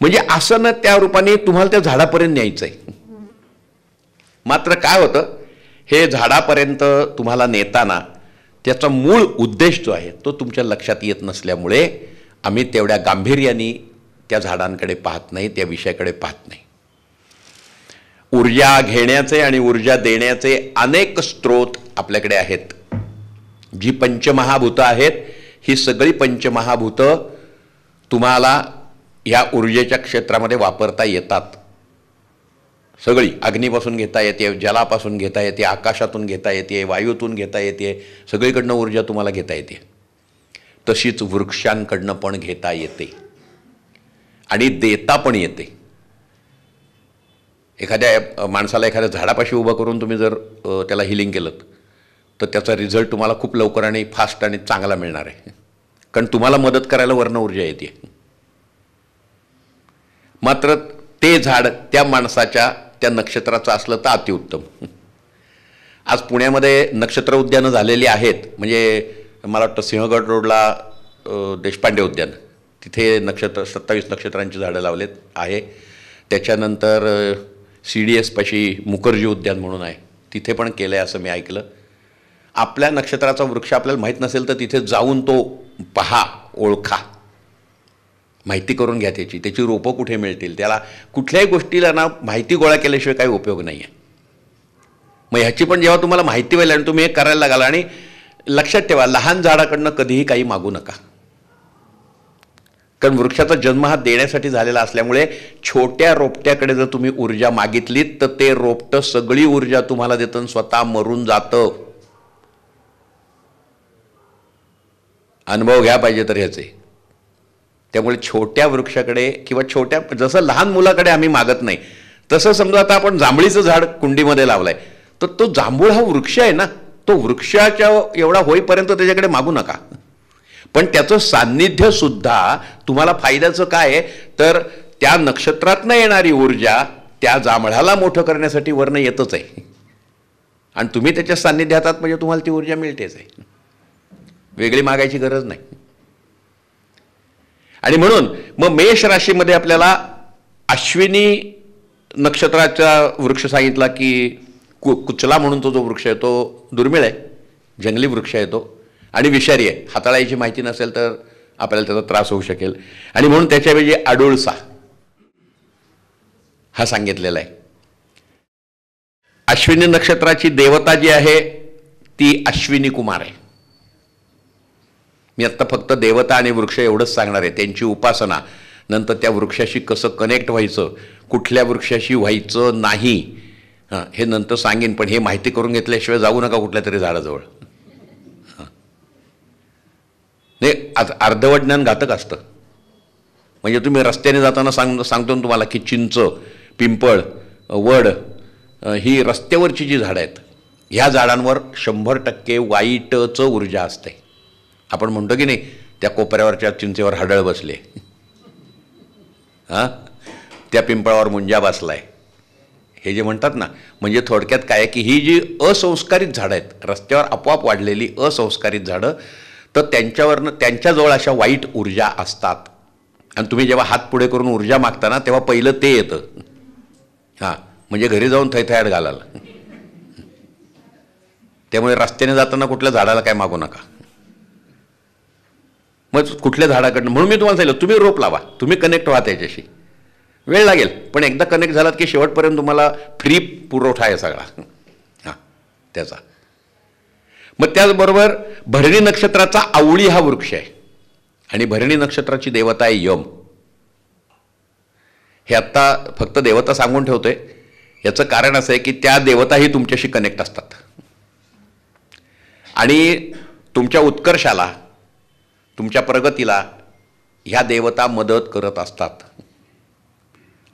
म्हणजे असं ना त्या रूपाने तुम्हाला त्या झाडापर्यंत न्यायचं आहे मात्र काय होतं हे झाडापर्यंत तुम्हाला नेताना त्याचा मूळ उद्देश जो आहे तो तुमच्या लक्षात येत नसल्यामुळे आम्ही तेवढ्या गांभीर्याने त्या झाडांकडे पाहत नाही त्या विषयाकडे पाहत नाही ऊर्जा घेण्याचे आणि ऊर्जा देण्याचे अनेक स्रोत आपल्याकडे आहेत जी पंचमहाभूतं आहेत ही सगळी पंचमहाभूत तुम्हाला या ऊर्जेच्या क्षेत्रामध्ये वापरता येतात सगळी अग्नीपासून घेता येते जलापासून घेता येते आकाशातून घेता येते वायूतून घेता येते सगळीकडनं ऊर्जा तुम्हाला घेता येते तशीच वृक्षांकडनं पण घेता येते आणि देता पण येते एखाद्या माणसाला एखाद्या झाडापाशी उभं करून तुम्ही जर त्याला हिलिंग केलं तर त्याचा रिझल्ट तुम्हाला खूप लवकर आणि फास्ट आणि चांगला मिळणार आहे कारण तुम्हाला मदत करायला वर्ण ऊर्जा येते मात्र ते झाड त्या माणसाच्या त्या नक्षत्राचं असलं तर अतिउत्तम आज पुण्यामध्ये नक्षत्र उद्यानं झालेली आहेत म्हणजे मला वाटतं सिंहगड रोडला देशपांडे उद्यान तिथे नक्षत्र सत्तावीस नक्षत्रांची झाडं लावलेत आहे त्याच्यानंतर सी डी एसपाशी मुखर्जी उद्यान म्हणून आहे तिथे पण केलं आहे असं मी ऐकलं आपल्या नक्षत्राचा वृक्ष आपल्याला माहीत नसेल तर तिथे जाऊन तो पहा ओळखा माहिती करून घ्या त्याची त्याची रोपं कुठे मिळतील त्याला कुठल्याही गोष्टीला ना माहिती गोळा केल्याशिवाय काही उपयोग नाही आहे मग ह्याची पण जेव्हा तुम्हाला माहिती व्हायला आणि तुम्ही हे करायला लागाल आणि लक्षात ठेवा लहान झाडाकडनं कधीही काही मागू नका कारण वृक्षाचा जन्म हा देण्यासाठी झालेला असल्यामुळे छोट्या रोपट्याकडे जर तुम्ही ऊर्जा मागितलीत तर ते रोपटं सगळी ऊर्जा तुम्हाला देतं स्वतः मरून जातं अनुभव घ्या पाहिजे तर ह्याचे त्यामुळे छोट्या वृक्षाकडे किंवा छोट्या जसं लहान मुलाकडे आम्ही मागत नाही तसं समजा आता आपण जांभळीचं झाड कुंडीमध्ये लावलंय तर तो, जांभूळ हा वृक्ष आहे ना तो वृक्षाच्या एवढा होईपर्यंत त्याच्याकडे मागू नका पण त्याचं सान्निध्य सुद्धा तुम्हाला फायद्याचं काय आहे तर त्या नक्षत्रातनं येणारी ऊर्जा त्या जांभळाला मोठं करण्यासाठी वर्ण येतच आहे आणि तुम्ही त्याच्या हातात म्हणजे तुम्हाला ती ऊर्जा मिळतेच आहे वेगळी मागायची गरज नाही आणि म्हणून मग मेष राशीमध्ये आपल्याला अश्विनी नक्षत्राचा वृक्ष सांगितला की कु कुचला म्हणून तो जो वृक्ष आहे तो दुर्मिळ आहे जंगली वृक्ष आहे तो आणि विषारी आहे हाताळायची माहिती नसेल तर आपल्याला त्याचा त्रास होऊ शकेल आणि म्हणून त्याच्याऐवजी आडोळसा हा सांगितलेला आहे अश्विनी नक्षत्राची देवता जी आहे ती अश्विनी कुमार आहे मी आत्ता फक्त देवता आणि वृक्ष एवढंच सांगणार आहे त्यांची उपासना नंतर त्या वृक्षाशी कसं कनेक्ट व्हायचं कुठल्या वृक्षाशी व्हायचं नाही हां हे नंतर सांगेन पण हे माहिती करून घेतल्याशिवाय जाऊ नका कुठल्या तरी झाडाजवळ नाही नाही अर्धवट ज्ञान घातक असतं म्हणजे तुम्ही रस्त्याने जाताना सांग सांगतो तुम्हाला की चिंच पिंपळ वड ही रस्त्यावरची जी झाडं आहेत ह्या झाडांवर शंभर टक्के वाईटचं ऊर्जा असते आपण म्हणतो की नाही त्या कोपऱ्यावरच्या चिंचेवर हडळ बसले हां त्या पिंपळावर मुंजा बसलाय हे जे म्हणतात ना म्हणजे थोडक्यात काय की ही जी असंस्कारित झाडं आहेत रस्त्यावर आपोआप वाढलेली असंस्कारित झाडं तर त्यांच्यावरनं त्यांच्याजवळ अशा वाईट ऊर्जा असतात आणि तुम्ही जेव्हा हात पुढे करून ऊर्जा मागता ना तेव्हा पहिलं ते येतं हां म्हणजे घरी जाऊन थैथयाड घालाल त्यामुळे रस्त्याने जाताना कुठल्या झाडाला काय मागू नका मग कुठल्या झाडाकडनं म्हणून मी तुम्हाला सांगितलं तुम्ही रोप लावा तुम्ही कनेक्ट व्हा त्याच्याशी वेळ लागेल पण एकदा कनेक्ट झालात की शेवटपर्यंत तुम्हाला फ्री पुरवठा आहे सगळा हां त्याचा मग त्याचबरोबर भरणी नक्षत्राचा आवळी हा वृक्ष आहे आणि भरणी नक्षत्राची देवता आहे यम हे आत्ता फक्त देवता सांगून ठेवतोय याचं कारण असं आहे की त्या देवताही तुमच्याशी कनेक्ट असतात आणि तुमच्या उत्कर्षाला तुमच्या प्रगतीला ह्या देवता मदत करत असतात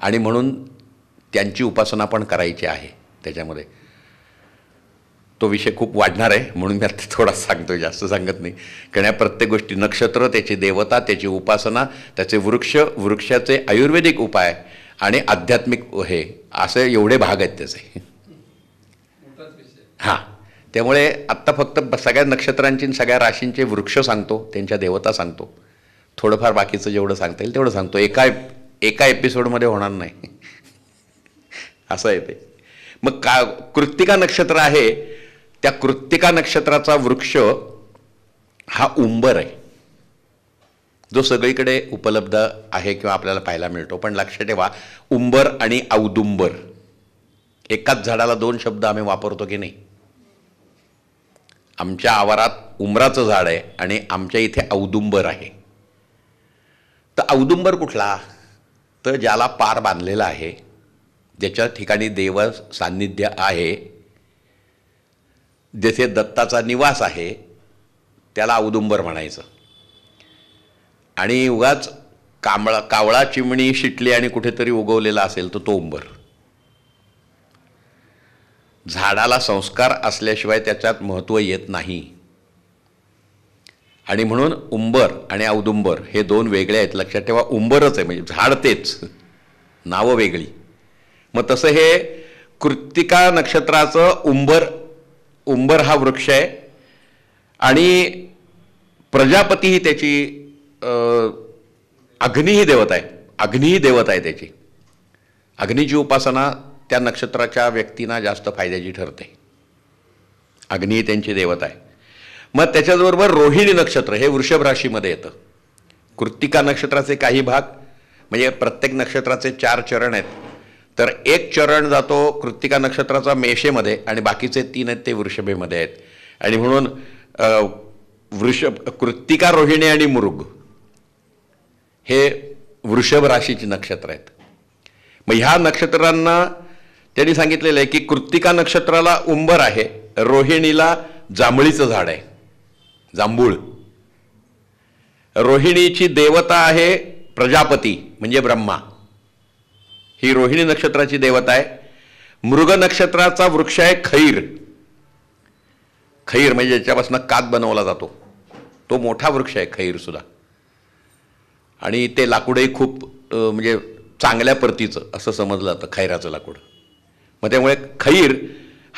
आणि म्हणून त्यांची उपासना पण करायची आहे त्याच्यामध्ये तो विषय खूप वाढणार आहे म्हणून मी आता थोडा सांगतो जास्त सांगत नाही कारण या प्रत्येक गोष्टी नक्षत्र त्याची देवता त्याची उपासना त्याचे वृक्ष वृक्षाचे आयुर्वेदिक उपाय आणि आध्यात्मिक हे असे एवढे भाग आहेत त्याचे हां त्यामुळे आत्ता फक्त सगळ्या नक्षत्रांची सगळ्या राशींचे वृक्ष सांगतो त्यांच्या देवता सांगतो थोडंफार बाकीचं जेवढं सांगता येईल तेवढं सांगतो एका एका एपिसोडमध्ये होणार नाही <laughs> असं आहे ते मग का कृत्तिका नक्षत्र आहे त्या कृत्तिका नक्षत्राचा वृक्ष हा उंबर आहे जो सगळीकडे उपलब्ध आहे किंवा आपल्याला पाहायला मिळतो पण लक्षात ठेवा उंबर आणि औदुंबर एकाच झाडाला दोन शब्द आम्ही वापरतो की नाही आमच्या आवारात उमराचं झाड आहे आणि आमच्या इथे औदुंबर आहे तर औदुंबर कुठला तर ज्याला पार बांधलेला आहे ज्याच्या ठिकाणी देव सान्निध्य आहे जेथे दत्ताचा निवास आहे त्याला औदुंबर म्हणायचं आणि उगाच कांबळा कावळा चिमणी शिटली आणि कुठेतरी उगवलेला असेल तर तो उंबर झाडाला संस्कार असल्याशिवाय त्याच्यात महत्त्व येत नाही आणि म्हणून उंबर आणि औदुंबर हे दोन वेगळे आहेत लक्षात ठेवा उंबरच आहे म्हणजे झाड तेच नावं वेगळी मग तसं हे कृत्तिका नक्षत्राचं उंबर उंबर हा वृक्ष आहे आणि प्रजापती ही त्याची अग्नी ही देवता आहे अग्नी ही देवता आहे त्याची अग्नीची उपासना त्या नक्षत्राच्या व्यक्तींना जास्त फायद्याची ठरते अग्नी त्यांची देवता आहे मग त्याच्याचबरोबर रोहिणी नक्षत्र हे वृषभ राशीमध्ये येतं कृत्तिका नक्षत्राचे काही भाग म्हणजे प्रत्येक नक्षत्राचे चार चरण आहेत तर एक चरण जातो कृत्तिका नक्षत्राचा मेषेमध्ये आणि बाकीचे तीन आहेत ते वृषभेमध्ये आहेत आणि म्हणून वृषभ कृत्तिका रोहिणी आणि मृग हे वृषभ राशीची नक्षत्र आहेत मग ह्या नक्षत्रांना त्यांनी सांगितलेलं आहे की कृत्तिका नक्षत्राला उंबर आहे रोहिणीला जांभळीचं झाड आहे जांभूळ रोहिणीची देवता आहे प्रजापती म्हणजे ब्रह्मा ही रोहिणी नक्षत्राची देवता आहे मृग नक्षत्राचा वृक्ष आहे खैर खैर म्हणजे ज्याच्यापासून कात बनवला जातो तो मोठा वृक्ष आहे सुद्धा आणि ते लाकूडही खूप म्हणजे चांगल्या परतीचं असं समजलं जातं खैराचं लाकूड मग त्यामुळे खैर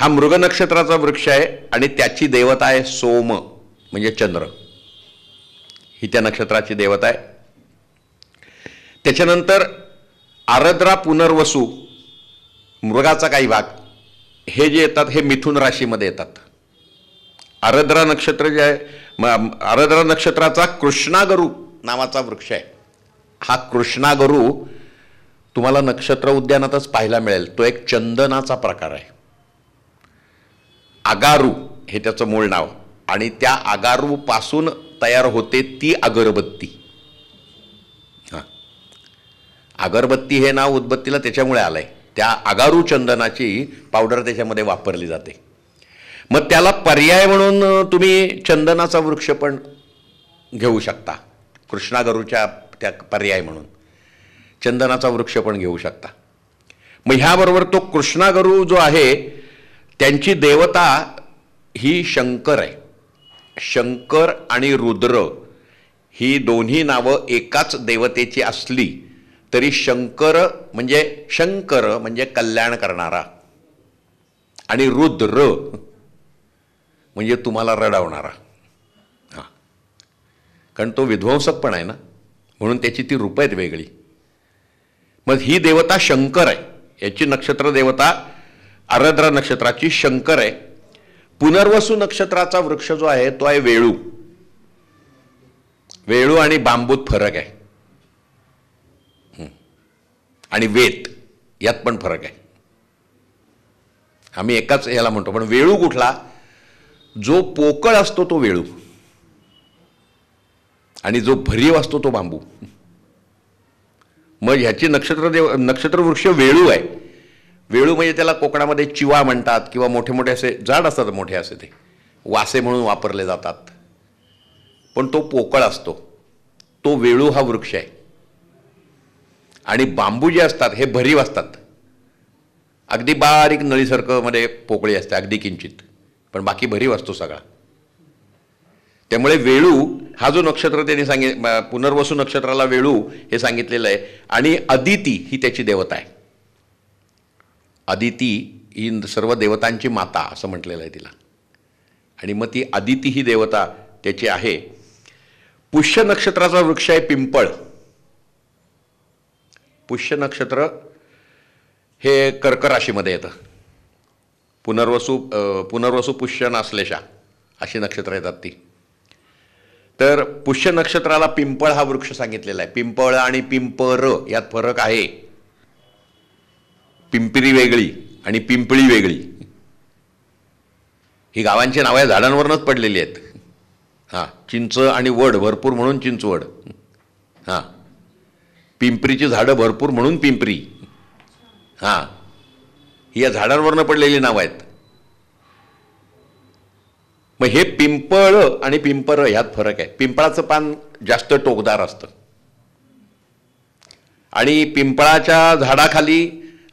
हा मृग नक्षत्राचा वृक्ष आहे आणि त्याची देवता आहे सोम म्हणजे चंद्र ही त्या नक्षत्राची देवता आहे त्याच्यानंतर आरद्रा पुनर्वसू मृगाचा काही भाग हे जे येतात हे मिथुन राशीमध्ये येतात आरद्रा नक्षत्र जे आहे आरद्रा नक्षत्राचा कृष्णागरू नावाचा वृक्ष आहे हा कृष्णागरू तुम्हाला नक्षत्र उद्यानातच पाहायला मिळेल तो एक चंदनाचा प्रकार आहे आगारू हे त्याचं मूळ नाव आणि त्या आगारूपासून तयार होते ती अगरबत्ती अगरबत्ती हे नाव उदबत्तीला त्याच्यामुळे आलं आहे त्या आगारू चंदनाची पावडर त्याच्यामध्ये वापरली जाते मग त्याला पर्याय म्हणून तुम्ही चंदनाचा वृक्ष पण घेऊ शकता कृष्णागरूच्या त्या पर्याय म्हणून चंदनाचा वृक्ष पण घेऊ शकता मग ह्याबरोबर तो कृष्णागुरू जो आहे त्यांची देवता ही शंकर आहे शंकर आणि रुद्र ही दोन्ही नावं एकाच देवतेची असली तरी शंकर म्हणजे शंकर म्हणजे कल्याण करणारा आणि रुद्र म्हणजे तुम्हाला रडवणारा हां कारण तो विध्वंसक पण आहे ना म्हणून त्याची ती रूप आहेत वेगळी मग ही देवता शंकर आहे याची नक्षत्र देवता आरद्र नक्षत्राची शंकर आहे पुनर्वसू नक्षत्राचा वृक्ष जो आहे तो आहे वेळू वेळू आणि बांबूत फरक आहे आणि वेत यात पण फरक आहे आम्ही एकाच याला म्हणतो पण वेळू कुठला जो पोकळ असतो तो वेळू आणि जो भरीव असतो तो बांबू मग ह्याची नक्षत्रदेव नक्षत्रवृक्ष वेळू आहे वेळू म्हणजे त्याला कोकणामध्ये चिवा म्हणतात किंवा मोठे मोठे असे झाड असतात मोठे असे ते वासे म्हणून वापरले जातात पण तो पोकळ असतो तो वेळू हा वृक्ष आहे आणि बांबू जे असतात हे भरीव असतात अगदी बारीक नळीसारखं मध्ये पोकळी असते अगदी किंचित पण बाकी भरीव असतो सगळा त्यामुळे वेळू हा जो नक्षत्र त्यांनी सांगित पुनर्वसू नक्षत्राला वेळू हे सांगितलेलं आहे आणि अदिती ही त्याची देवता आहे अदिती ही सर्व देवतांची माता असं म्हटलेलं आहे तिला आणि मग ती अदिती ही देवता त्याची आहे पुष्य नक्षत्राचा वृक्ष आहे पिंपळ पुष्य नक्षत्र हे कर्क राशीमध्ये येतं पुनर्वसू पुनर्वसू पुष्य नासलेशा अशी नक्षत्र येतात ती तर पुष्य नक्षत्राला पिंपळ हा वृक्ष सांगितलेला आहे पिंपळ आणि पिंपर यात फरक आहे पिंपरी वेगळी आणि पिंपळी वेगळी ही गावांची नावं या झाडांवरूनच पडलेली आहेत हां चिंच आणि वड भरपूर म्हणून चिंचवड हां पिंपरीची झाडं भरपूर म्हणून पिंपरी हां ही या झाडांवरनं पडलेली नावं आहेत मग हे पिंपळ आणि पिंपर ह्यात फरक आहे पिंपळाचं पान जास्त टोकदार असतं आणि पिंपळाच्या झाडाखाली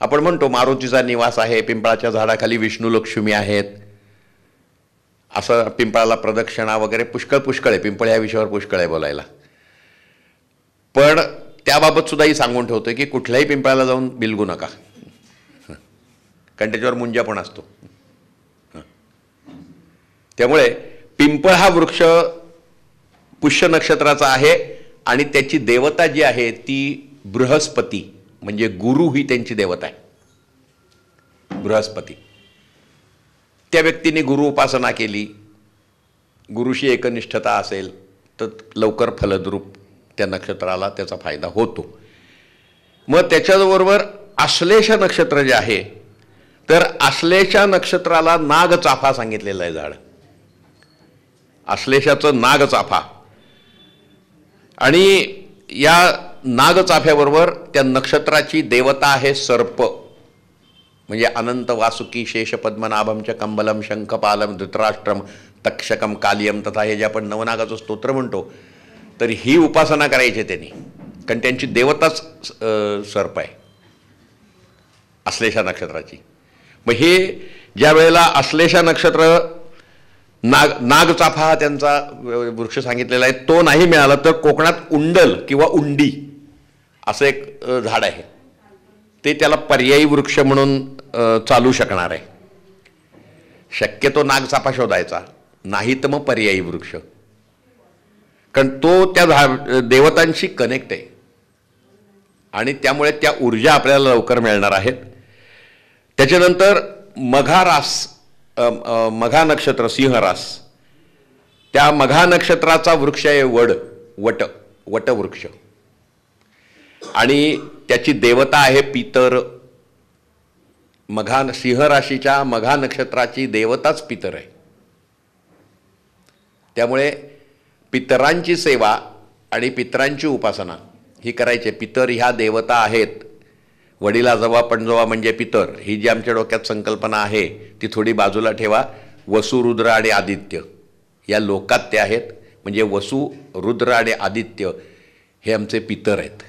आपण म्हणतो मारुतीचा निवास आहे पिंपळाच्या झाडाखाली विष्णू लक्ष्मी आहेत असं पिंपळाला प्रदक्षिणा वगैरे पुष्कळ पुष्कळ आहे पिंपळ या विषयावर पुष्कळ आहे बोलायला पण त्याबाबत सुद्धाही सांगून ठेवतोय की कुठल्याही पिंपळाला जाऊन बिलगू नका <laughs> कारण त्याच्यावर मुंजा पण असतो त्यामुळे पिंपळ हा वृक्ष पुष्य नक्षत्राचा आहे आणि त्याची देवता जी आहे ती बृहस्पती म्हणजे गुरु ही त्यांची देवता आहे बृहस्पती त्या व्यक्तीने गुरु उपासना केली गुरुशी एकनिष्ठता असेल तर लवकर फलद्रूप त्या नक्षत्राला त्याचा फायदा होतो मग त्याच्याबरोबर आश्लेष नक्षत्र जे आहे तर आश्लेषा नक्षत्राला नागचाफा सांगितलेलं आहे झाड आश्लेषाचं नागचाफा आणि या नागचाफ्याबरोबर त्या नक्षत्राची देवता आहे सर्प म्हणजे अनंत वासुकी शेष पद्मनाभमच कंबलम शंखपालम धृतराष्ट्रम तक्षकम कालियम तथा हे जे आपण नवनागाचं स्तोत्र म्हणतो तर ही उपासना करायची त्यांनी कारण त्यांची देवताच सर्प आहे आश्लेषा नक्षत्राची मग हे ज्या वेळेला आश्लेषा नक्षत्र नाग नागचाफा हा त्यांचा वृक्ष सांगितलेला आहे तो नाही मिळाला तर कोकणात उंडल किंवा उंडी असं एक झाड आहे ते त्याला पर्यायी वृक्ष म्हणून चालू शकणार आहे शक्यतो नागचाफा शोधायचा नाही तर मग पर्यायी वृक्ष कारण तो त्या झा देवतांशी कनेक्ट आहे आणि त्यामुळे त्या ऊर्जा आपल्याला लवकर मिळणार आहेत त्याच्यानंतर मघारास मघा नक्षत्र सिंहरास त्या मघा नक्षत्राचा वृक्ष आहे वड वट वटवृक्ष आणि त्याची देवता आहे पितर मघा सिंहराशीच्या मघा नक्षत्राची देवताच पितर आहे त्यामुळे पितरांची सेवा आणि पितरांची उपासना ही करायची पितर ह्या देवता आहेत पण पणजवा म्हणजे पितर ही जी आमच्या डोक्यात संकल्पना आहे ती थोडी बाजूला ठेवा वसु रुद्र आणि आदित्य या लोकात ते आहेत म्हणजे वसु रुद्र आणि आदित्य हे आमचे पितर आहेत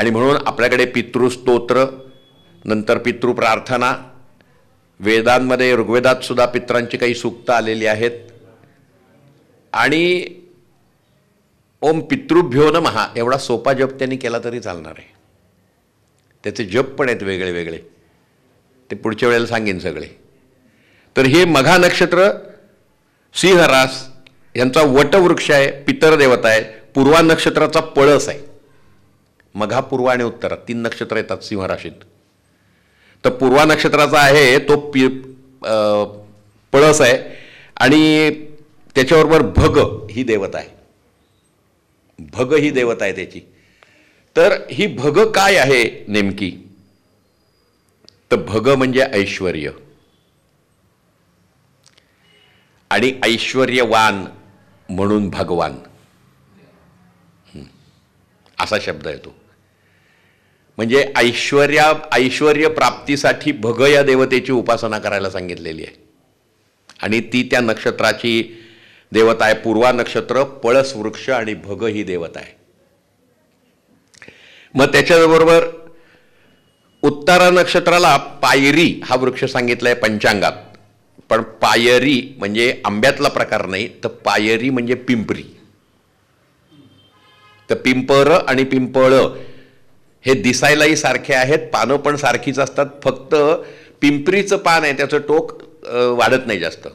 आणि म्हणून आपल्याकडे पितृस्तोत्र नंतर पितृप्रार्थना वेदांमध्ये ऋग्वेदात सुद्धा पित्रांची काही सूक्त आलेली आहेत आणि ओम पितृभ्यो न महा एवढा सोपा जप त्यांनी केला तरी चालणार आहे त्याचे जप पण आहेत वेगळे वेगळे ते पुढच्या वेळेला सांगेन सगळे तर हे मघा नक्षत्र सिंहरास यांचा वटवृक्ष आहे पितरदेवता आहे पूर्वा नक्षत्राचा पळस आहे मघा पूर्वा आणि उत्तरा तीन नक्षत्र येतात सिंहराशीत तर पूर्वा नक्षत्राचा आहे तो पि पळस आहे आणि त्याच्याबरोबर भग ही देवता आहे भग ही देवता आहे त्याची तर ही भग काय आहे नेमकी तर भग म्हणजे ऐश्वर आणि ऐश्वर्यवान म्हणून भगवान असा शब्द येतो म्हणजे ऐश्वर्या ऐश्वर प्राप्तीसाठी भग या देवतेची उपासना करायला सांगितलेली आहे आणि ती त्या नक्षत्राची देवता आहे पूर्वा नक्षत्र पळस वृक्ष आणि भग ही देवता आहे मग त्याच्याबरोबर उत्तारा नक्षत्राला पायरी हा वृक्ष सांगितला आहे पंचांगात पण पायरी म्हणजे आंब्यातला प्रकार नाही तर पायरी म्हणजे पिंपरी तर पिंपर आणि पिंपळ हे दिसायलाही सारखे आहेत पानं पण सारखीच असतात फक्त पिंपरीचं पान आहे त्याचं टोक वाढत नाही जास्त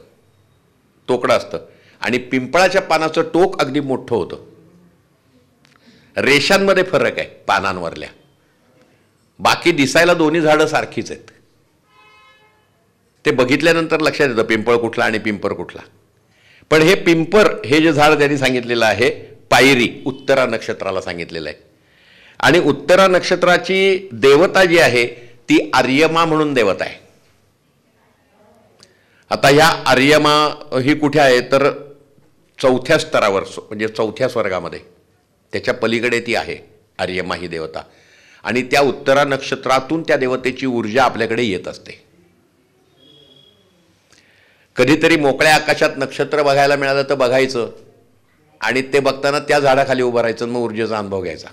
तोकडं असतं आणि पिंपळाच्या पानाचं टोक अगदी मोठं होतं रेषांमध्ये फरक आहे पानांवरल्या बाकी दिसायला दोन्ही झाडं सारखीच आहेत ते बघितल्यानंतर लक्षात येतं पिंपळ कुठला आणि पिंपर कुठला पण हे पिंपर हे जे झाड त्यांनी सांगितलेलं आहे पायरी उत्तरा नक्षत्राला सांगितलेलं आहे आणि उत्तरा नक्षत्राची देवता जी आहे ती आर्यमा म्हणून देवता आहे आता ह्या आर्यमा ही कुठे आहे तर चौथ्या स्तरावर म्हणजे चौथ्या स्वर्गामध्ये त्याच्या पलीकडे ती आहे आर्यमा ही देवता आणि त्या उत्तरा नक्षत्रातून त्या देवतेची ऊर्जा आपल्याकडे येत असते कधीतरी मोकळ्या आकाशात नक्षत्र बघायला मिळालं तर बघायचं आणि ते बघताना त्या झाडाखाली उभं राहायचं मग ऊर्जेचा अनुभव घ्यायचा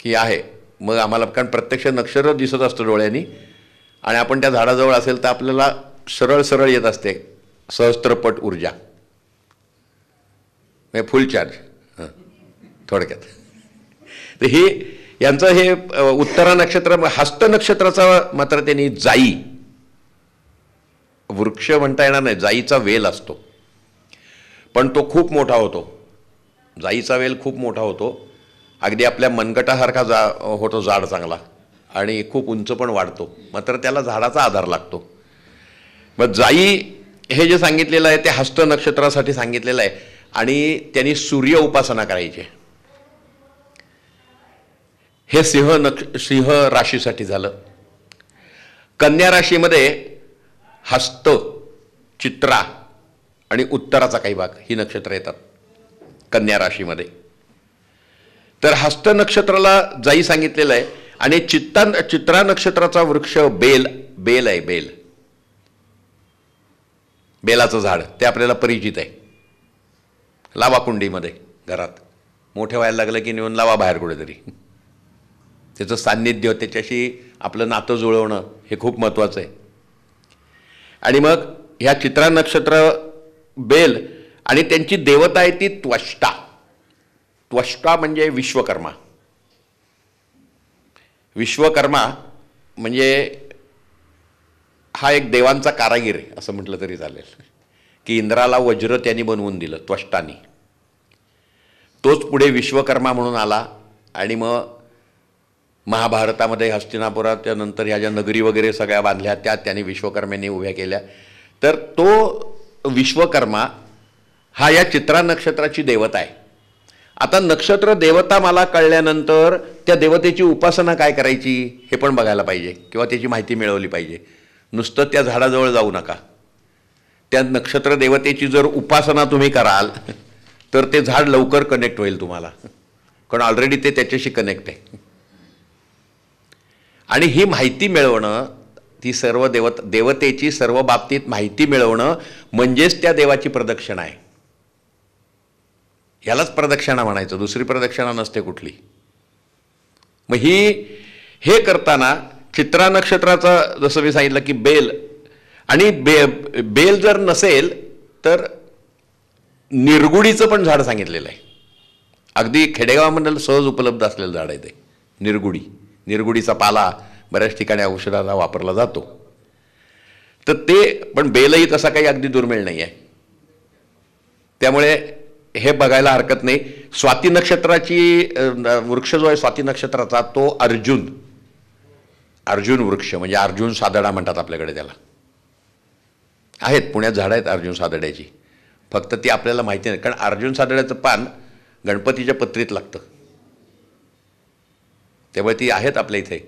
की आहे मग आम्हाला कारण प्रत्यक्ष नक्षत्र दिसत असतं डोळ्यांनी आणि आपण त्या झाडाजवळ असेल तर आपल्याला सरळ सरळ येत असते सहस्त्रपट ऊर्जा म्हणजे फुल चार्ज थोडक्यात तर हे यांचं हे उत्तरा नक्षत्र हस्त नक्षत्राचा मात्र त्यांनी जाई वृक्ष म्हणता येणार नाही जाईचा वेल असतो पण तो खूप मोठा होतो जाईचा वेल खूप मोठा होतो अगदी आपल्या मनगटासारखा जा होतो झाड चांगला आणि खूप उंच पण वाढतो मात्र त्याला झाडाचा आधार लागतो मग जाई हे जे सांगितलेलं आहे ते हस्त नक्षत्रासाठी सांगितलेलं आहे आणि त्यांनी सूर्य उपासना करायची हे सिंह नक्ष सिंह राशीसाठी झालं कन्या राशीमध्ये हस्त चित्रा आणि उत्तराचा काही भाग ही नक्षत्र येतात कन्या राशीमध्ये तर हस्त नक्षत्राला जाई सांगितलेलं आहे आणि चित्ता चित्रा नक्षत्राचा वृक्ष बेल बेल आहे बेल बेलाचं झाड ते आपल्याला परिचित आहे लावा कुंडीमध्ये घरात मोठे व्हायला लागलं की नेऊन लावा बाहेर कुठेतरी त्याचं सान्निध्य त्याच्याशी आपलं नातं जुळवणं हे खूप महत्त्वाचं आहे आणि मग ह्या चित्रा नक्षत्र बेल आणि त्यांची देवता आहे ती त्वष्टा त्वष्टा म्हणजे विश्वकर्मा विश्वकर्मा म्हणजे हा एक देवांचा कारागीर असं म्हटलं तरी चालेल की इंद्राला वज्र त्यांनी बनवून दिलं त्वष्टानी तोच पुढे विश्वकर्मा म्हणून आला आणि मग महाभारतामध्ये हस्तिनापुरात त्यानंतर ह्या ज्या नगरी वगैरे सगळ्या बांधल्या त्या त्यांनी विश्वकर्म्यांनी उभ्या केल्या तर तो विश्वकर्मा हा या चित्रा नक्षत्राची देवता आहे आता नक्षत्र देवता मला कळल्यानंतर त्या देवतेची उपासना काय करायची हे पण बघायला पाहिजे किंवा त्याची माहिती मिळवली पाहिजे नुसतं त्या झाडाजवळ जाऊ नका त्या नक्षत्र देवतेची जर उपासना तुम्ही कराल तर ते झाड लवकर कनेक्ट होईल तुम्हाला कारण ऑलरेडी ते त्याच्याशी कनेक्ट आहे आणि ही माहिती मिळवणं ती सर्व देव देवतेची सर्व बाबतीत माहिती मिळवणं म्हणजेच त्या देवाची प्रदक्षिणा आहे यालाच प्रदक्षिणा म्हणायचं दुसरी प्रदक्षिणा नसते कुठली मग ही हे करताना चित्रा नक्षत्राचा जसं मी सांगितलं की बेल आणि बे बेल जर नसेल तर निरगुडीचं पण झाड सांगितलेलं आहे अगदी खेडेगावामधलं सहज उपलब्ध असलेलं झाड आहे ते निरगुडी निरगुडीचा पाला बऱ्याच ठिकाणी औषधाला वापरला जातो तर ते पण बेलही तसा काही अगदी दुर्मिळ नाही आहे त्यामुळे हे बघायला हरकत नाही स्वाती नक्षत्राची वृक्ष जो आहे स्वाती नक्षत्राचा तो अर्जुन अर्जुन वृक्ष म्हणजे अर्जुन साधडा म्हणतात आपल्याकडे त्याला आहेत पुण्यात झाडं आहेत अर्जुन सादड्याची फक्त ती आपल्याला माहिती नाही कारण अर्जुन सादड्याचं पान गणपतीच्या पत्रीत लागतं तेव्हा ती आहेत आपल्या इथे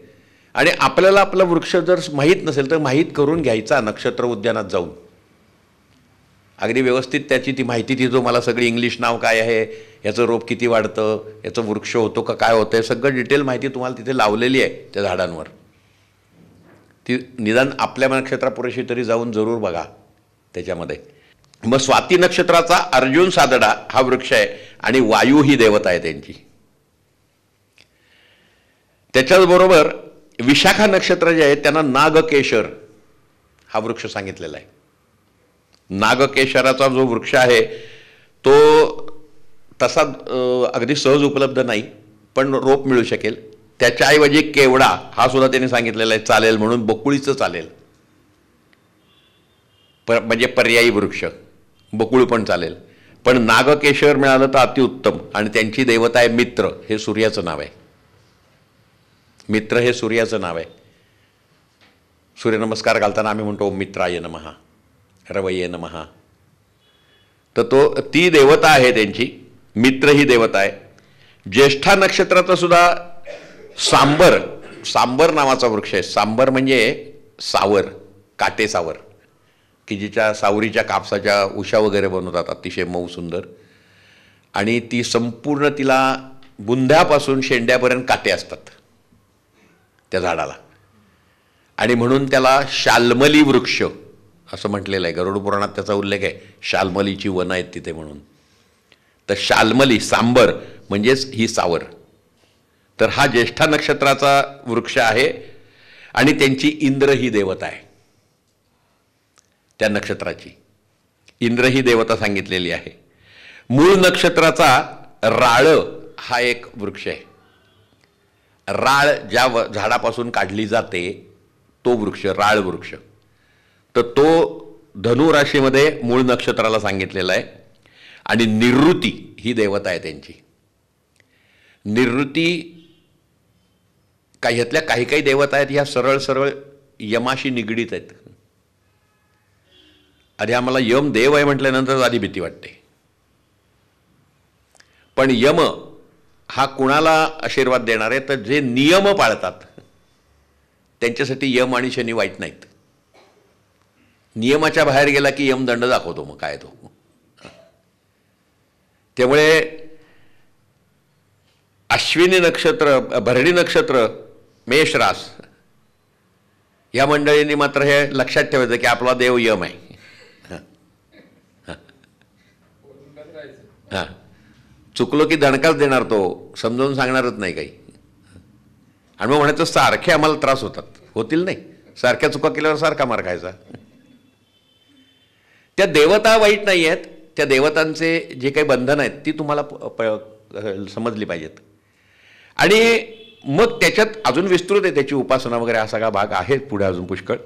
आणि आपल्याला आपला वृक्ष जर माहीत नसेल तर माहीत करून घ्यायचा नक्षत्र उद्यानात जाऊन अगदी व्यवस्थित त्याची ती माहिती ती जो मला सगळी इंग्लिश नाव काय आहे याचं रोप किती वाढतं याचं वृक्ष होतो का काय होतं हे सगळं डिटेल माहिती तुम्हाला तिथे लावलेली आहे त्या झाडांवर ती निदान आपल्या मनक्षेत्रापुरेशी तरी जाऊन जरूर बघा त्याच्यामध्ये मग स्वाती नक्षत्राचा अर्जुन सादडा हा वृक्ष आहे आणि वायू ही देवता आहे त्यांची त्याच्याचबरोबर विशाखा नक्षत्र जे आहे त्यांना नागकेशर हा वृक्ष सांगितलेला आहे नागकेशराचा जो वृक्ष आहे तो तसा अगदी सहज उपलब्ध नाही पण रोप मिळू शकेल त्याच्याऐवजी केवडा हा सुद्धा त्यांनी सांगितलेला आहे चालेल म्हणून बकुळीचं चालेल पर म्हणजे पर्यायी वृक्ष बकुळ पण चालेल पण नागकेशर मिळालं तर अतिउत्तम आणि त्यांची देवता आहे मित्र हे सूर्याचं नाव आहे मित्र हे सूर्याचं नाव आहे सूर्यनमस्कार घालताना आम्ही म्हणतो मित्राय नमहा रवये नमहा तर तो ती देवता आहे त्यांची मित्र ही देवता आहे ज्येष्ठा नक्षत्राचा सुद्धा सांबर सांबर नावाचा वृक्ष आहे सांबर म्हणजे सावर काटेसावर सावर की जिच्या सावरीच्या कापसाच्या उशा वगैरे बनवतात अतिशय मऊ सुंदर आणि ती संपूर्ण तिला बुंध्यापासून शेंड्यापर्यंत काटे असतात त्या झाडाला आणि म्हणून त्याला शालमली वृक्ष असं म्हटलेलं आहे गरुड पुराणात त्याचा उल्लेख आहे शालमलीची वनं आहेत तिथे म्हणून तर शालमली सांबर म्हणजेच ही सावर तर हा ज्येष्ठा नक्षत्राचा वृक्ष आहे आणि त्यांची इंद्र ही देवता आहे त्या नक्षत्राची इंद्र ही देवता सांगितलेली आहे मूळ नक्षत्राचा राळ हा एक वृक्ष आहे राळ ज्या व झाडापासून काढली जाते तो वृक्ष राळ वृक्ष तर तो धनु राशीमध्ये मूळ नक्षत्राला सांगितलेला आहे आणि निवृत्ती ही देवता आहे त्यांची निवृत्ती काही ह्यातल्या काही काही देवता आहेत ह्या सरळ सरळ यमाशी निगडीत आहेत आधी आम्हाला यम देव आहे म्हटल्यानंतर आधी भीती वाटते पण यम हा कुणाला आशीर्वाद देणार आहे तर जे नियम पाळतात त्यांच्यासाठी यम आणि शनी वाईट नाहीत नियमाच्या बाहेर गेला की यम दंड दाखवतो मग काय तो त्यामुळे अश्विनी नक्षत्र भरणी नक्षत्र मेषरास या मंडळींनी मात्र हे लक्षात ठेवायचं की आपला देव यम आहे हां चुकलो की दणकाच देणार तो समजावून सांगणारच नाही काही आणि मग म्हणायचं सारखे आम्हाला त्रास होतात होतील नाही सारख्या चुका केल्यावर सारखा मार खायचा त्या देवता वाईट नाही आहेत त्या देवतांचे जे काही बंधन आहेत ती तुम्हाला समजली पाहिजेत आणि मग त्याच्यात अजून विस्तृत आहे त्याची उपासना वगैरे हा सगळा भाग आहे पुढे अजून पुष्कळ